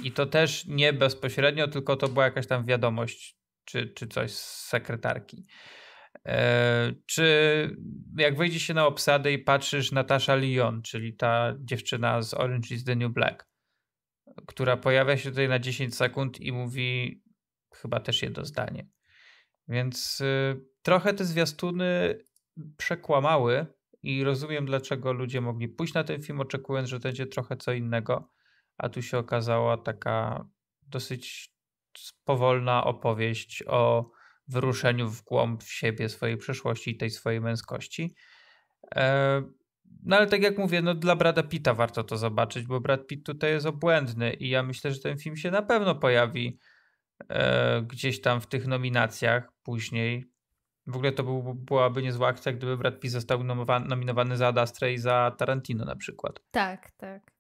I to też nie bezpośrednio, tylko to była jakaś tam wiadomość czy, czy coś z sekretarki. E, czy jak wejdzie się na obsadę i patrzysz Natasza Lyon, czyli ta dziewczyna z Orange is the New Black, która pojawia się tutaj na 10 sekund i mówi chyba też jedno zdanie. Więc y, trochę te zwiastuny przekłamały i rozumiem, dlaczego ludzie mogli pójść na ten film, oczekując, że to będzie trochę co innego, a tu się okazała taka dosyć powolna opowieść o wyruszeniu w głąb w siebie, swojej przeszłości i tej swojej męskości. E, no ale tak jak mówię, no dla Brada Pitta warto to zobaczyć, bo Brad Pitt tutaj jest obłędny i ja myślę, że ten film się na pewno pojawi e, gdzieś tam w tych nominacjach później. W ogóle to był, byłaby niezła akcja, gdyby Brad Pitt został nominowany za Adastre i za Tarantino na przykład. Tak, tak.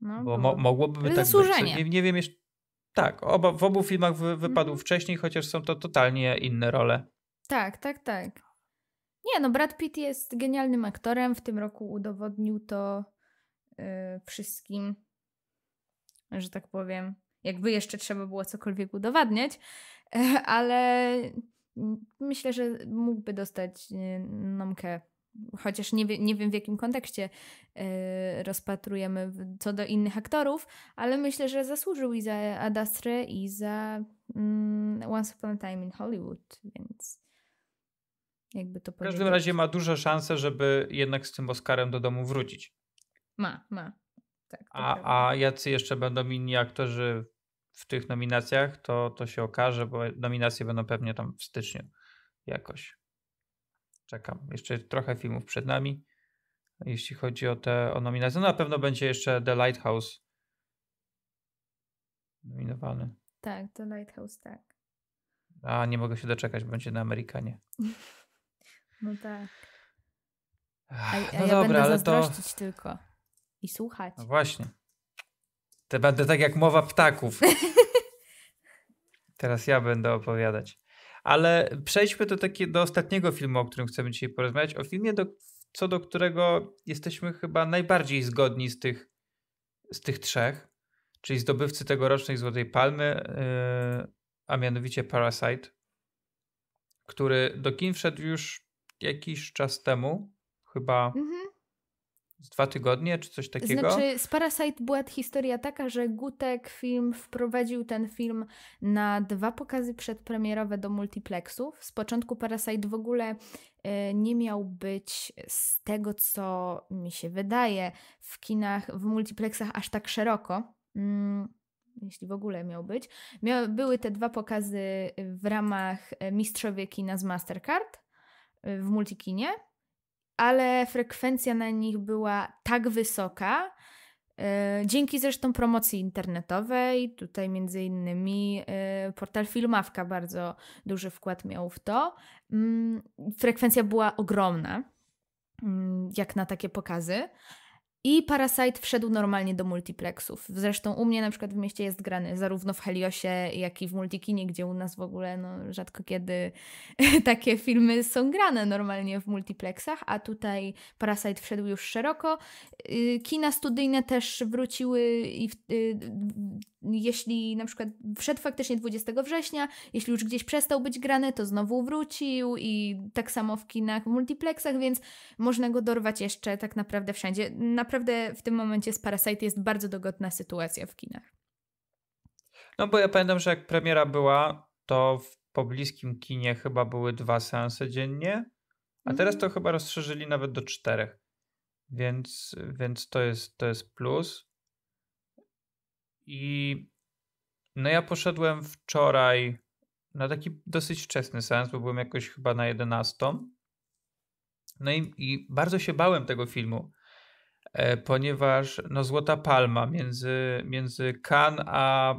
No, bo mo mogłoby by tak zasłużenie. Nie, nie, wiem jeszcze. Tak, oba, w obu filmach wy wypadł mm. wcześniej, chociaż są to totalnie inne role. Tak, tak, tak. Nie, no Brad Pitt jest genialnym aktorem. W tym roku udowodnił to yy, wszystkim, że tak powiem. Jakby jeszcze trzeba było cokolwiek udowadniać, ale myślę, że mógłby dostać e, nomkę. Chociaż nie, wie, nie wiem w jakim kontekście e, rozpatrujemy co do innych aktorów, ale myślę, że zasłużył i za Adastrę, i za mm, Once Upon a Time in Hollywood, więc jakby to powiedzieć. W każdym razie ma duże szanse, żeby jednak z tym Oscarem do domu wrócić. Ma, ma. Tak, a, a jacy jeszcze będą inni aktorzy w tych nominacjach, to, to się okaże, bo nominacje będą pewnie tam w styczniu jakoś. Czekam. Jeszcze trochę filmów przed nami, jeśli chodzi o te o nominacje. No, na pewno będzie jeszcze The Lighthouse nominowany. Tak, The Lighthouse, tak. A, nie mogę się doczekać, będzie na Amerykanie. no tak. A, no a ja no dobra, będę ale to... tylko i słuchać. No właśnie. To będę tak jak mowa ptaków. Teraz ja będę opowiadać. Ale przejdźmy do, taki, do ostatniego filmu, o którym chcemy dzisiaj porozmawiać. O filmie, do, co do którego jesteśmy chyba najbardziej zgodni z tych, z tych trzech, czyli zdobywcy tegorocznej Złotej Palmy, yy, a mianowicie Parasite, który do kin wszedł już jakiś czas temu, chyba mm -hmm z dwa tygodnie czy coś takiego. Znaczy, z Parasite była historia taka, że Gutek film wprowadził ten film na dwa pokazy przedpremierowe do multiplexów. Z początku Parasite w ogóle e, nie miał być z tego, co mi się wydaje, w kinach, w multiplexach aż tak szeroko. Mm jeśli w ogóle miał być. były te dwa pokazy w ramach e, Mistrzowie Kina z Mastercard e, w Multikinie ale frekwencja na nich była tak wysoka, e, Dzięki zresztą promocji internetowej, tutaj między innymi e, portal Filmawka bardzo duży wkład miał w to. Mm, frekwencja była ogromna, mm, jak na takie pokazy. I Parasite wszedł normalnie do multiplexów. Zresztą u mnie na przykład w mieście jest grany zarówno w Heliosie, jak i w Multikinie, gdzie u nas w ogóle no, rzadko kiedy takie filmy są grane normalnie w multiplexach, a tutaj Parasite wszedł już szeroko. Y, kina studyjne też wróciły i w, y, jeśli na przykład wszedł faktycznie 20 września, jeśli już gdzieś przestał być grany, to znowu wrócił i tak samo w kinach, w multiplexach, więc można go dorwać jeszcze tak naprawdę wszędzie. Naprawdę w tym momencie z Parasite jest bardzo dogodna sytuacja w kinach. No bo ja pamiętam, że jak premiera była, to w pobliskim kinie chyba były dwa seanse dziennie, a teraz mm. to chyba rozszerzyli nawet do czterech. Więc, więc to, jest, to jest plus. I no ja poszedłem wczoraj na taki dosyć wczesny sens, bo byłem jakoś chyba na 11. No i, i bardzo się bałem tego filmu, e, ponieważ no Złota Palma między, między Cannes a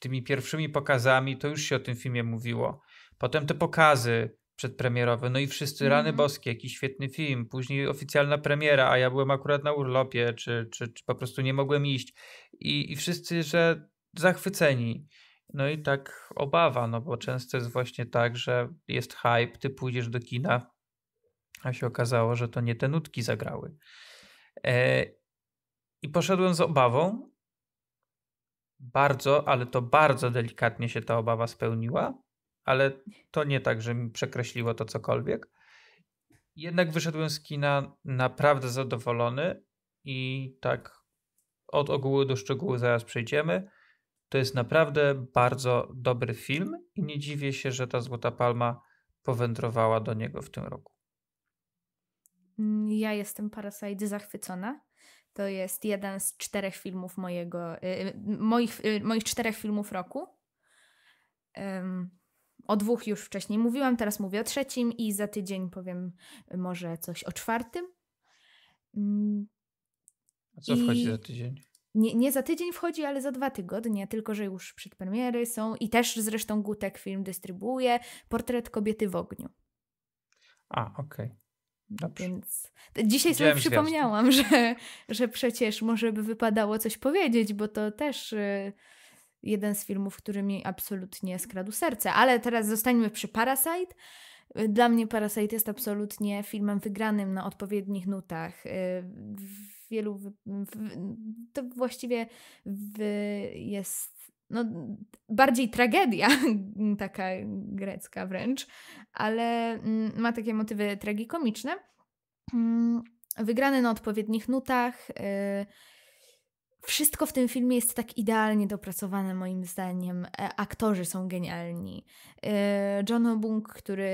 tymi pierwszymi pokazami to już się o tym filmie mówiło. Potem te pokazy, przedpremierowy. No i wszyscy mm. rany mhm. boskie, jakiś świetny film, później oficjalna premiera, a ja byłem akurat na urlopie, czy, czy, czy po prostu nie mogłem iść. I, I wszyscy, że zachwyceni. No i tak obawa, no bo często jest właśnie tak, że jest hype, ty pójdziesz do kina, a się okazało, że to nie te nutki zagrały. E, I poszedłem z obawą. Bardzo, ale to bardzo delikatnie się ta obawa spełniła ale to nie tak, że mi przekreśliło to cokolwiek. Jednak wyszedłem z kina naprawdę zadowolony i tak od ogóły do szczegółu zaraz przejdziemy. To jest naprawdę bardzo dobry film i nie dziwię się, że ta Złota Palma powędrowała do niego w tym roku. Mm, ja jestem Parasite zachwycona. To jest jeden z czterech filmów mojego, y, y, moich, y, moich czterech filmów roku. O dwóch już wcześniej mówiłam, teraz mówię o trzecim i za tydzień powiem y, może coś o czwartym. Mm, A co I... wchodzi za tydzień? Nie, nie, za tydzień wchodzi, ale za dwa tygodnie, tylko że już przedpremiery są i też zresztą Gutek film dystrybuuje Portret kobiety w ogniu. A, okej. Okay. Dobrze. Więc dzisiaj sobie przypomniałam, że, że przecież może by wypadało coś powiedzieć, bo to też y, jeden z filmów, który mi absolutnie skradł serce. Ale teraz zostańmy przy Parasite. Dla mnie Parasite jest absolutnie filmem wygranym na odpowiednich nutach. Y, w wielu. W, w, to właściwie w, jest. No, bardziej tragedia, taka grecka wręcz, ale mm, ma takie motywy tragikomiczne. Mm, wygrany na odpowiednich nutach. Yy, wszystko w tym filmie jest tak idealnie dopracowane, moim zdaniem. E, aktorzy są genialni. E, John Bong, który,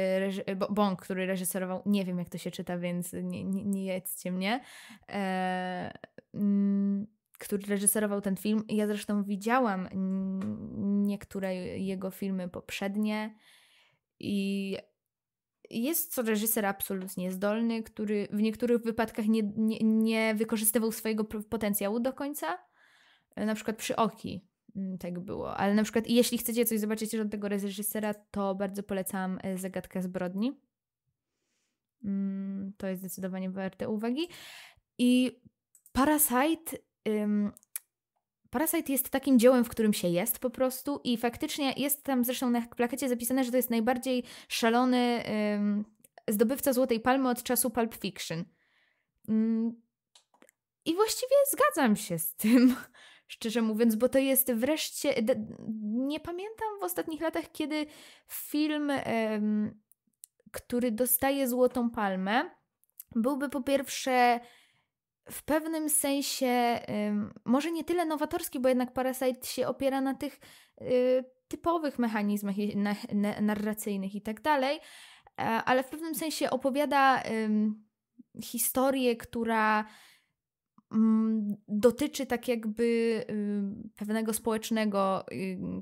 e, Bong, który reżyserował, nie wiem jak to się czyta, więc nie, nie, nie jedzcie mnie, mm, który reżyserował ten film. Ja zresztą widziałam niektóre jego filmy poprzednie i jest co reżyser absolutnie zdolny, który w niektórych wypadkach nie, nie, nie wykorzystywał swojego potencjału do końca. E, na przykład przy Oki mm, tak było. Ale na przykład jeśli chcecie coś zobaczyć od tego reżysera, to bardzo polecam e, Zagadkę zbrodni. Mm, to jest zdecydowanie warte uwagi. I Parasite Parasite jest takim dziełem, w którym się jest po prostu i faktycznie jest tam zresztą na plakacie zapisane, że to jest najbardziej szalony ym, zdobywca Złotej Palmy od czasu Pulp Fiction. Ym, mm, I właściwie zgadzam się z tym, szczerze mówiąc, bo to jest wreszcie... Nie pamiętam w ostatnich latach, kiedy film, ym, który dostaje Złotą Palmę, byłby po pierwsze w pewnym sensie, może nie tyle nowatorski, bo jednak Parasite się opiera na tych y, typowych mechanizmach narracyjnych i tak dalej, e, ale w pewnym sensie opowiada historię, która mm, dotyczy tak jakby pewnego społecznego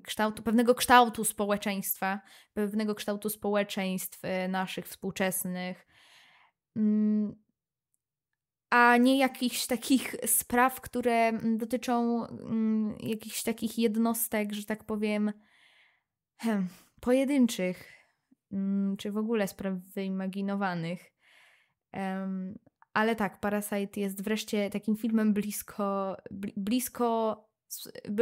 kształtu, pewnego kształtu społeczeństwa, pewnego kształtu społeczeństw y, naszych współczesnych. Mm, a nie jakichś takich spraw, które mm, dotyczą mm, jakichś takich jednostek, że tak powiem, hmm, pojedynczych, mm, czy w ogóle spraw wyimaginowanych. Um, ale tak, Parasite jest wreszcie takim filmem blisko, blisko,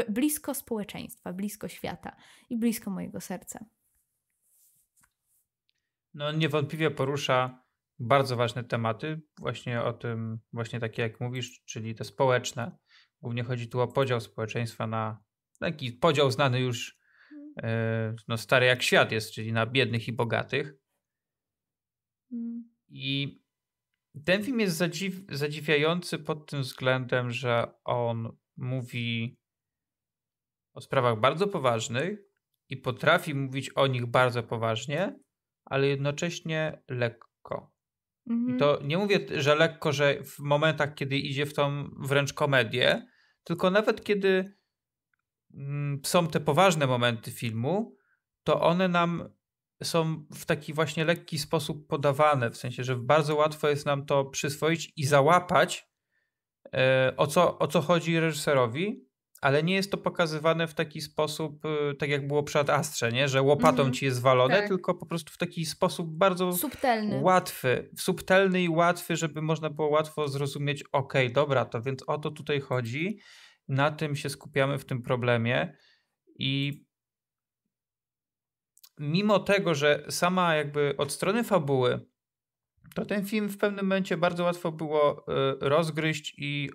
blisko społeczeństwa, blisko świata i blisko mojego serca. No niewątpliwie porusza bardzo ważne tematy, właśnie o tym, właśnie takie jak mówisz, czyli te społeczne. Głównie chodzi tu o podział społeczeństwa na taki podział znany już mm. e, no, stary jak świat jest, czyli na biednych i bogatych. Mm. I ten film jest zadziw zadziwiający pod tym względem, że on mówi o sprawach bardzo poważnych i potrafi mówić o nich bardzo poważnie, ale jednocześnie lekko. Mhm. I to nie mówię, że lekko, że w momentach, kiedy idzie w tą wręcz komedię, tylko nawet kiedy mm, są te poważne momenty filmu, to one nam są w taki właśnie lekki sposób podawane, w sensie, że bardzo łatwo jest nam to przyswoić i załapać, e, o co, o co chodzi reżyserowi, ale nie jest to pokazywane w taki sposób, y, tak jak było przed Astrze, nie? że łopatą mm, ci jest walone, tak. tylko po prostu w taki sposób bardzo subtelny. łatwy, subtelny i łatwy, żeby można było łatwo zrozumieć, ok, dobra, to więc o to tutaj chodzi, na tym się skupiamy w tym problemie i mimo tego, że sama jakby od strony fabuły, to ten film w pewnym momencie bardzo łatwo było y, rozgryźć i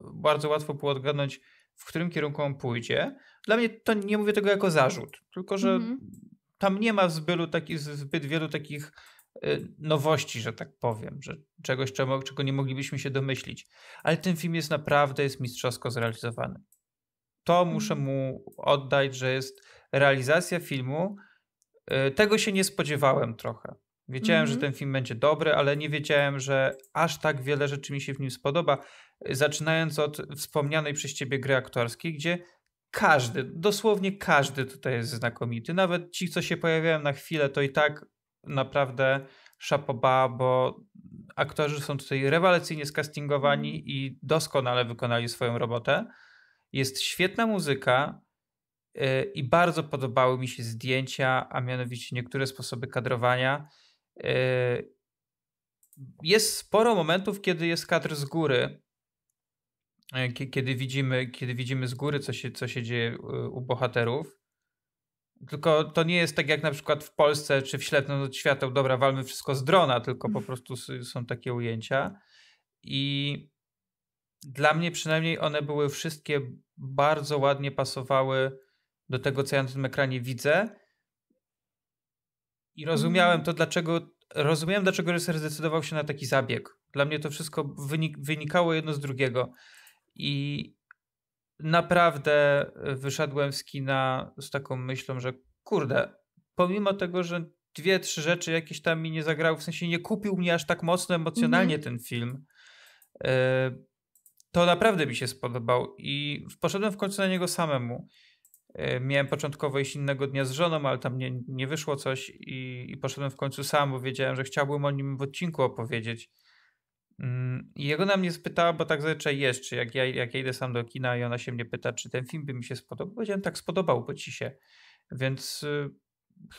bardzo łatwo było odgadnąć, w którym kierunku on pójdzie. Dla mnie to nie mówię tego jako zarzut, tylko że mm -hmm. tam nie ma zbylu taki, zbyt wielu takich y, nowości, że tak powiem, że czegoś, czego, czego nie moglibyśmy się domyślić. Ale ten film jest naprawdę jest mistrzowsko zrealizowany. To mhm. muszę mu oddać, że jest realizacja filmu. Y, tego się nie spodziewałem trochę. Wiedziałem, mm -hmm. że mhm. ten film będzie dobry, ale nie wiedziałem, że aż tak wiele rzeczy mi się w nim spodoba. Zaczynając od wspomnianej przez ciebie gry aktorskiej, gdzie każdy, dosłownie każdy tutaj jest znakomity. Nawet ci, co się pojawiają na chwilę, to i tak naprawdę szapoba, bo aktorzy są tutaj rewelacyjnie skastingowani mhm. i doskonale wykonali swoją robotę. Jest świetna muzyka y, i bardzo podobały mi się zdjęcia, a mianowicie niektóre sposoby kadrowania. Yy, jest sporo momentów, kiedy jest kadr z góry, e, kiedy widzimy, kiedy widzimy z góry, co się, co się dzieje u bohaterów. Tylko to nie jest tak jak na przykład w Polsce czy w Ślepnym od świateł, dobra, walmy wszystko z drona, tylko po mm. prostu są takie ujęcia. I dla mnie przynajmniej one były wszystkie bardzo ładnie pasowały do tego, co ja na tym ekranie widzę. I rozumiałem mm. to, dlaczego rozumiem dlaczego reżyser zdecydował się na taki zabieg. Dla mnie to wszystko wynikało jedno z drugiego. I naprawdę e, wyszedłem z kina z taką myślą, że kurde, pomimo tego, że dwie, trzy rzeczy jakieś tam mi nie zagrały, w sensie nie kupił mnie aż tak mocno emocjonalnie mm -hmm. ten film, e, to naprawdę mi się spodobał i poszedłem w końcu na niego samemu. E, miałem początkowo iść innego dnia z żoną, ale tam nie, nie wyszło coś i, i poszedłem w końcu sam, bo wiedziałem, że chciałbym o nim w odcinku opowiedzieć. Mm, I jego na mnie spytała, bo tak zazwyczaj jest, czy jak ja, jak ja idę sam do kina i ona się mnie pyta, czy ten film by mi się spodobał. Powiedziałem, tak spodobał, bo ci się. Więc y,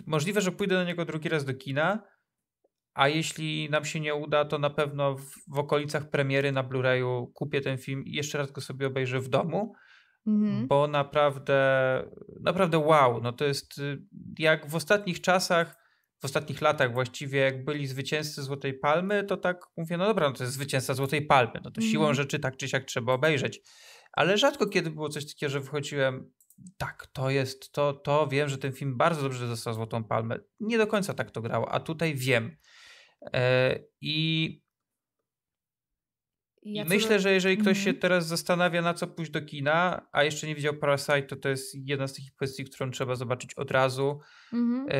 możliwe, że pójdę do niego drugi raz do kina, a jeśli nam się nie uda, to na pewno w, w okolicach premiery na Blu-rayu kupię ten film i jeszcze raz go sobie obejrzę w domu Mhm. Bo naprawdę, naprawdę wow, no to jest y, jak w ostatnich czasach, w ostatnich latach właściwie, jak byli zwycięzcy Złotej Palmy, to tak mówię, no dobra, no to jest zwycięzca Złotej Palmy, no to mhm. siłą rzeczy tak czy siak trzeba obejrzeć. Ale rzadko kiedy było coś takiego, że wychodziłem, tak, to jest to, to wiem, że ten film bardzo dobrze dostał Złotą Palmę. Nie do końca tak to grało, a tutaj wiem. Yy, I ja Myślę, do... że jeżeli ktoś się mhm. teraz zastanawia, na co pójść do kina, a jeszcze nie widział Parasite, to to jest jedna z tych kwestii, którą trzeba zobaczyć od razu. Mhm. E,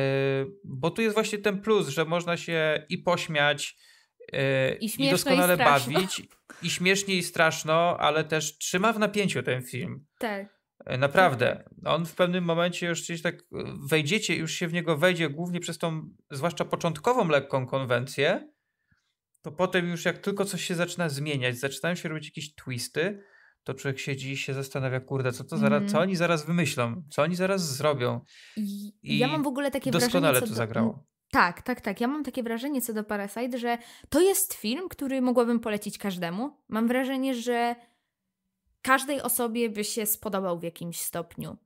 bo tu jest właśnie ten plus, że można się i pośmiać, e, i, i, doskonale i bawić, i śmiesznie i straszno, ale też trzyma w napięciu ten film. Tak. E, naprawdę. On w pewnym momencie już gdzieś tak wejdziecie, już się w niego wejdzie, głównie przez tą, zwłaszcza początkową lekką konwencję, to potem już jak tylko coś się zaczyna zmieniać, zaczynają się robić jakieś twisty, to człowiek siedzi i się zastanawia, kurde, co to mm. co mhm. oni zaraz wymyślą, co oni zaraz zrobią. I, ja mam w ogóle takie doskonale wrażenie, to do... zagrało. Tak, tak, tak. Ja mam takie wrażenie co do Parasite, że to jest film, który mogłabym polecić każdemu. Mam wrażenie, że każdej osobie by się spodobał w jakimś stopniu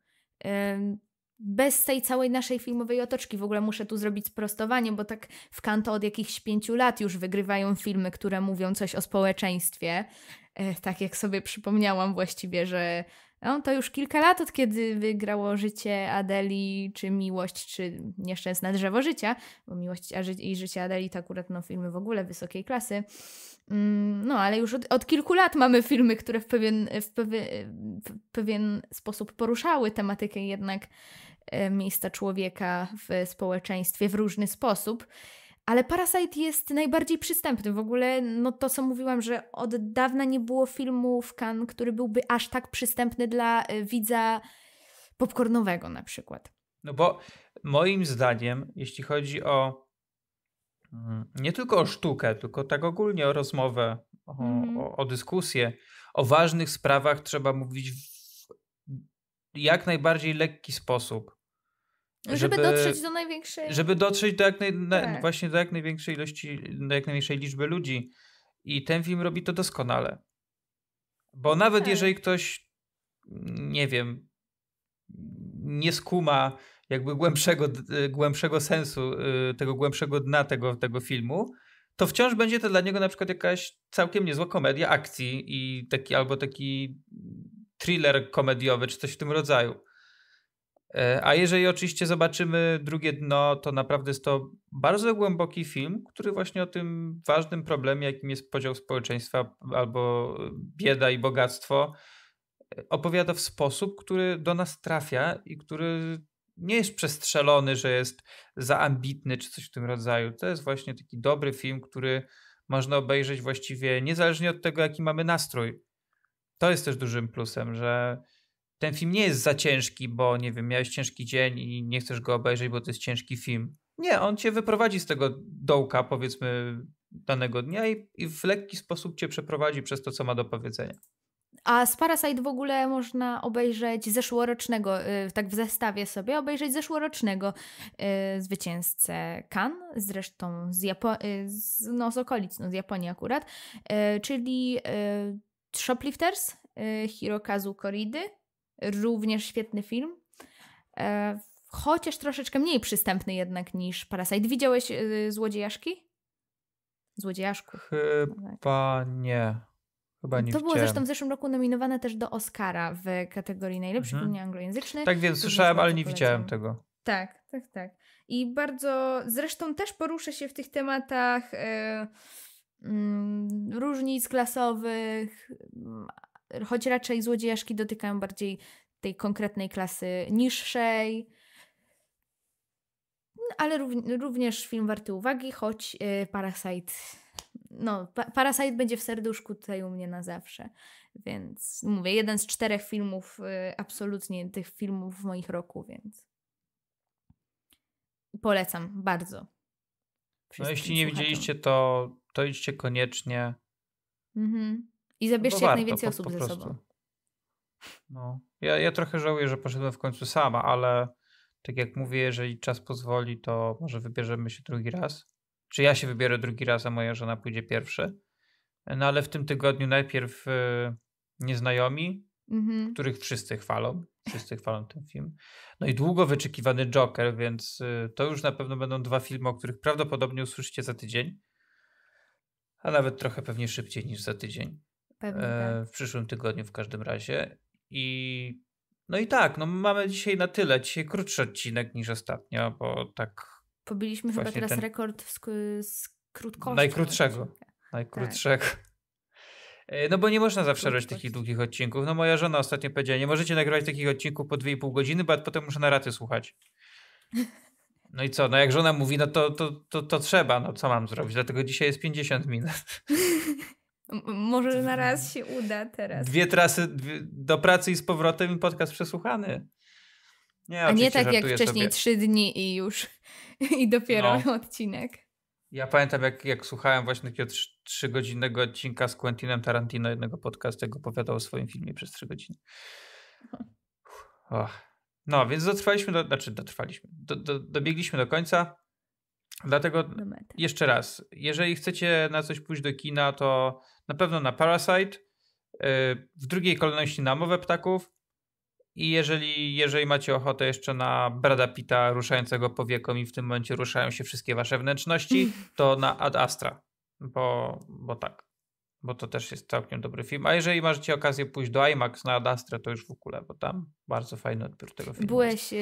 bez tej całej naszej filmowej otoczki. W ogóle muszę tu zrobić sprostowanie, bo tak w kanto od jakichś pięciu lat już wygrywają filmy, które mówią coś o społeczeństwie. E, tak jak sobie przypomniałam właściwie, że no, to już kilka lat od kiedy wygrało życie Adeli, czy miłość, czy nieszczęsne drzewo życia, bo miłość i życie Adeli to akurat no, filmy w ogóle wysokiej klasy. Mm, no, ale już od, od kilku lat mamy filmy, które w pewien, w, w pewien sposób poruszały tematykę jednak E, miejsca człowieka w społeczeństwie w różny sposób. Ale Parasite jest najbardziej przystępny. W ogóle, no to co mówiłam, że od dawna nie było filmu w kan, który byłby aż tak przystępny dla e, widza popcornowego na przykład. No bo moim zdaniem, jeśli chodzi o mm, nie tylko o sztukę, tylko tak ogólnie o rozmowę, o, mm. o, o dyskusję, o ważnych sprawach trzeba mówić jak najbardziej lekki sposób. Żeby, żeby, dotrzeć do największej. Żeby dotrzeć do jak, naj, tak. właśnie do jak największej ilości, do jak najmniejszej liczby ludzi. I ten film robi to doskonale. Bo nawet tak. jeżeli ktoś, nie wiem, nie skuma jakby głębszego, głębszego sensu, y, tego głębszego dna tego, tego filmu, to wciąż będzie to dla niego na przykład jakaś całkiem niezła komedia akcji i taki albo taki thriller komediowy czy coś w tym rodzaju. E, a jeżeli oczywiście zobaczymy drugie dno, to naprawdę jest to bardzo głęboki film, który właśnie o tym ważnym problemie, jakim jest podział społeczeństwa albo bieda i bogactwo, opowiada w sposób, który do nas trafia i który nie jest przestrzelony, że jest za ambitny czy coś w tym rodzaju. To jest właśnie taki dobry film, który można obejrzeć właściwie niezależnie od tego, jaki mamy nastrój to jest też dużym plusem, że ten film nie jest za ciężki, bo nie wiem, miałeś ciężki dzień i nie chcesz go obejrzeć, bo to jest ciężki film. Nie, on cię wyprowadzi z tego dołka, powiedzmy, danego dnia i, i w lekki sposób cię przeprowadzi przez to, co ma do powiedzenia. A z Parasite w ogóle można obejrzeć zeszłorocznego, y, tak w zestawie sobie, obejrzeć zeszłorocznego yy, zwycięzcę Kan, zresztą z, Japo- y, z, no, z okolic, no, z Japonii akurat, yy, czyli. Yy, Shoplifters y, Hirokazu Koridy, również świetny film. E, chociaż troszeczkę mniej przystępny jednak niż Parasite. Widziałeś y, Złodziejaszki? Złodziejaszku. Chyba tak. nie. Chyba no nie to było zresztą w zeszłym roku nominowane też do Oscara w kategorii najlepszy mhm. film anglojęzyczny. Tak więc słyszałem, ale nie widziałem tego. Tak, tak, tak. I bardzo, zresztą też poruszę się w tych tematach. Yy Mm, różnic klasowych, mm, choć raczej złodziejaszki dotykają bardziej tej konkretnej klasy niższej. No, ale również film warty uwagi, choć y, Parasite. No, Parasite będzie w serduszku tutaj u mnie na zawsze. Więc mówię, jeden z czterech filmów, y, absolutnie tych filmów w moich roku, więc polecam bardzo. No, jeśli nie słuchaczom. widzieliście, to to idźcie koniecznie. Mhm. I zabierzcie no jak najwięcej osób po ze sobą. No. Ja, ja trochę żałuję, że poszedłem w końcu sama, ale tak jak mówię, jeżeli czas pozwoli, to może wybierzemy się drugi raz. Czy ja się wybiorę drugi raz, a moja żona pójdzie pierwszy. No ale w tym tygodniu najpierw y, nieznajomi, mhm. których wszyscy chwalą. Wszyscy chwalą ten film. No i długo wyczekiwany Joker, więc y, to już na pewno będą dwa filmy, o których prawdopodobnie usłyszycie za tydzień a nawet trochę pewnie szybciej niż za tydzień. Pewnie, e, tak. W przyszłym tygodniu w każdym razie. I no i tak, no mamy dzisiaj na tyle. Dzisiaj krótszy odcinek niż ostatnio, bo tak. Pobiliśmy chyba teraz ten... rekord z, z krótkości. Najkrótszego. Tak. Najkrótszego. Tak. E, no bo nie można zawsze robić takich długich odcinków. No moja żona ostatnio powiedziała, nie możecie nagrywać takich odcinków po 2,5 godziny, bo potem muszę na raty słuchać. No i co? No jak żona mówi, no to, to, to, to trzeba, no co mam zrobić? Dlatego dzisiaj jest 50 minut. Może na raz się uda teraz. Dwie trasy dwie, do pracy i z powrotem i podcast przesłuchany. Nie, A nie tak jak wcześniej sobie. trzy dni i już i dopiero no. odcinek. Ja pamiętam, jak, jak słuchałem właśnie takiego trzygodzinnego odcinka z Quentinem Tarantino, jednego podcastu, jak opowiadał o swoim filmie przez trzy godziny. Oh. No, mm. więc dotrwaliśmy, do, znaczy dotrwaliśmy, do, do, dobiegliśmy do końca. Dlatego jeszcze raz, jeżeli chcecie na coś pójść do kina, to na pewno na Parasite, y, w drugiej kolejności na Mowę Ptaków i jeżeli, jeżeli macie ochotę jeszcze na Brada Pita ruszającego powieką i w tym momencie ruszają się wszystkie wasze wnętrzności, to na Ad Astra, bo, bo tak bo to też jest całkiem dobry film. A jeżeli macie okazję pójść do IMAX na Adastrę, to już w ogóle, bo tam bardzo fajny odbiór tego filmu. Byłeś e,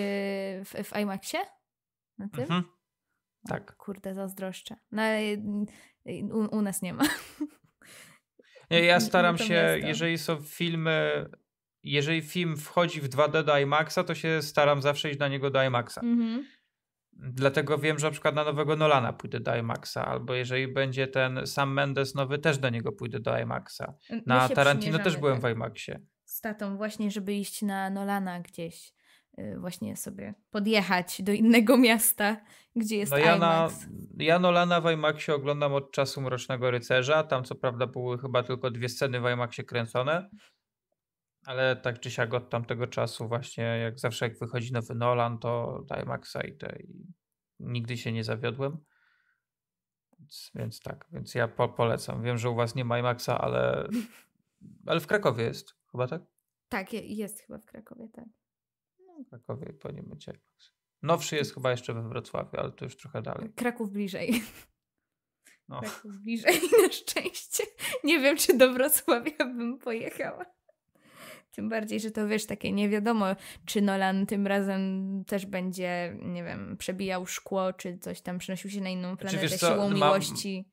w, w IMAXie? Na tym? Mhm. Tak. O, kurde, zazdroszczę. No, e, e, u, u nas nie ma. Nie, ja staram się, miasto. jeżeli są filmy, jeżeli film wchodzi w 2D do IMAXa, to się staram zawsze iść na niego do IMAXa. Mhm Dlatego wiem, że na przykład na nowego Nolana pójdę do IMAXa, albo jeżeli będzie ten sam Mendes nowy, też do niego pójdę do IMAXa. Na Tarantino też byłem tak. w IMAXie. Z tatą właśnie, żeby iść na Nolana gdzieś y, właśnie sobie podjechać do innego miasta, gdzie jest no ja Na, ja Nolana w IMAXie oglądam od czasu Mrocznego Rycerza. Tam co prawda były chyba tylko dwie sceny w IMAXie kręcone, ale tak czy siak od tamtego czasu właśnie, jak zawsze jak wychodzi nowy Nolan, to do Maxa i i nigdy się nie zawiodłem. Więc, więc tak, więc ja po, polecam. Wiem, że u was nie ma IMAXa, ale, ale w Krakowie jest, chyba tak? Tak, jest chyba w Krakowie, tak. No, w Krakowie powinien być IMAX. Nowszy jest chyba jeszcze we Wrocławiu, ale to już trochę dalej. Kraków bliżej. No. Kraków bliżej na szczęście. Nie wiem, czy do Wrocławia bym pojechała. Tym bardziej, że to wiesz, takie nie wiadomo, czy Nolan tym razem też będzie, nie wiem, przebijał szkło, czy coś tam przenosił się na inną znaczy, planetę siłą miłości.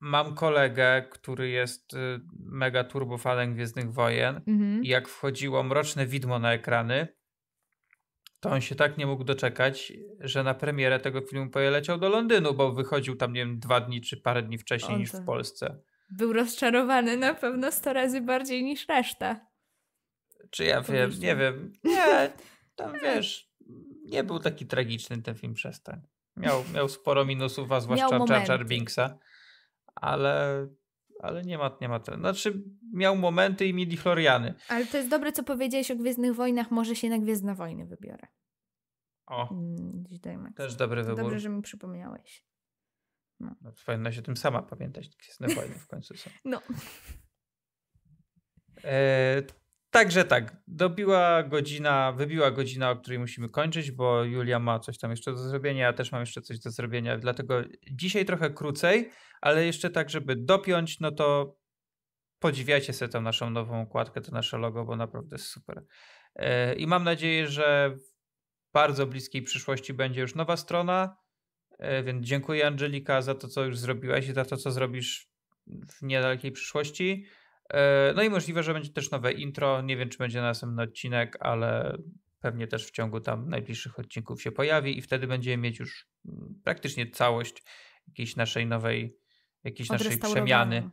Mam kolegę, który jest y, mega turbofanem Gwiezdnych Wojen mhm. i jak wchodziło Mroczne Widmo na ekrany, to on się tak nie mógł doczekać, że na premierę tego filmu poleciał do Londynu, bo wychodził tam, nie wiem, dwa dni czy parę dni wcześniej niż w Polsce. Był rozczarowany na pewno 100 razy bardziej niż reszta. Czy ja no wiem, nie no. wiem. Nie, tam wiesz, nie był taki tragiczny ten film przez ten. Miał, miał sporo minusów, a zwłaszcza Jar Binksa, ale, ale nie ma, nie ma trendu. Znaczy miał momenty i midi Floriany. Ale to jest dobre, co powiedziałeś o Gwiezdnych Wojnach, może się na Gwiezdne Wojny wybiorę. O, mm, też dobry wybór. Dobrze, że mi przypomniałeś. No. no powinna się tym sama pamiętać, Gwiezdne Wojny w końcu są. No. E Także tak, dobiła godzina, wybiła godzina, o której musimy kończyć, bo Julia ma coś tam jeszcze do zrobienia, ja też mam jeszcze coś do zrobienia, dlatego dzisiaj trochę krócej, ale jeszcze tak, żeby dopiąć, no to podziwiajcie sobie tą naszą nową układkę, to nasze logo, bo naprawdę jest super. E, I mam nadzieję, że w bardzo bliskiej przyszłości będzie już nowa strona, e, więc dziękuję Angelika za to, co już zrobiłaś i za to, co zrobisz w niedalekiej przyszłości. E, no i możliwe, że będzie też nowe intro. Nie wiem, czy będzie na następny odcinek, ale pewnie też w ciągu tam najbliższych odcinków się pojawi i wtedy będziemy mieć już mm, praktycznie całość jakiejś naszej nowej, jakiejś naszej przemiany,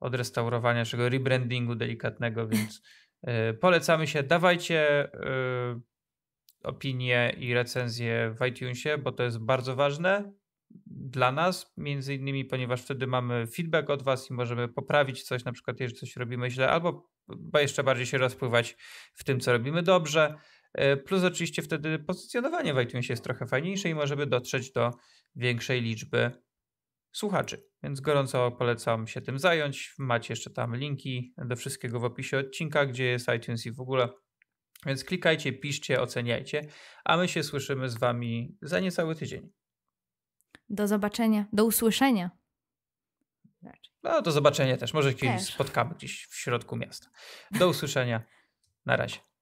odrestaurowania, naszego rebrandingu delikatnego, więc e, polecamy się. Dawajcie e, opinie i recenzje w iTunesie, bo to jest bardzo ważne dla nas, między innymi, ponieważ wtedy mamy feedback od Was i możemy poprawić coś, na przykład jeżeli coś robimy źle, albo jeszcze bardziej się rozpływać w tym, co robimy dobrze. E, plus oczywiście wtedy pozycjonowanie w iTunesie jest trochę fajniejsze i możemy dotrzeć do większej liczby słuchaczy. Więc gorąco polecam się tym zająć. Macie jeszcze tam linki do wszystkiego w opisie odcinka, gdzie jest iTunes i w ogóle. Więc klikajcie, piszcie, oceniajcie, a my się słyszymy z Wami za niecały tydzień. Do zobaczenia, do usłyszenia. No, do zobaczenia też. Może kiedyś też. spotkamy gdzieś w środku miasta. Do usłyszenia. Na razie.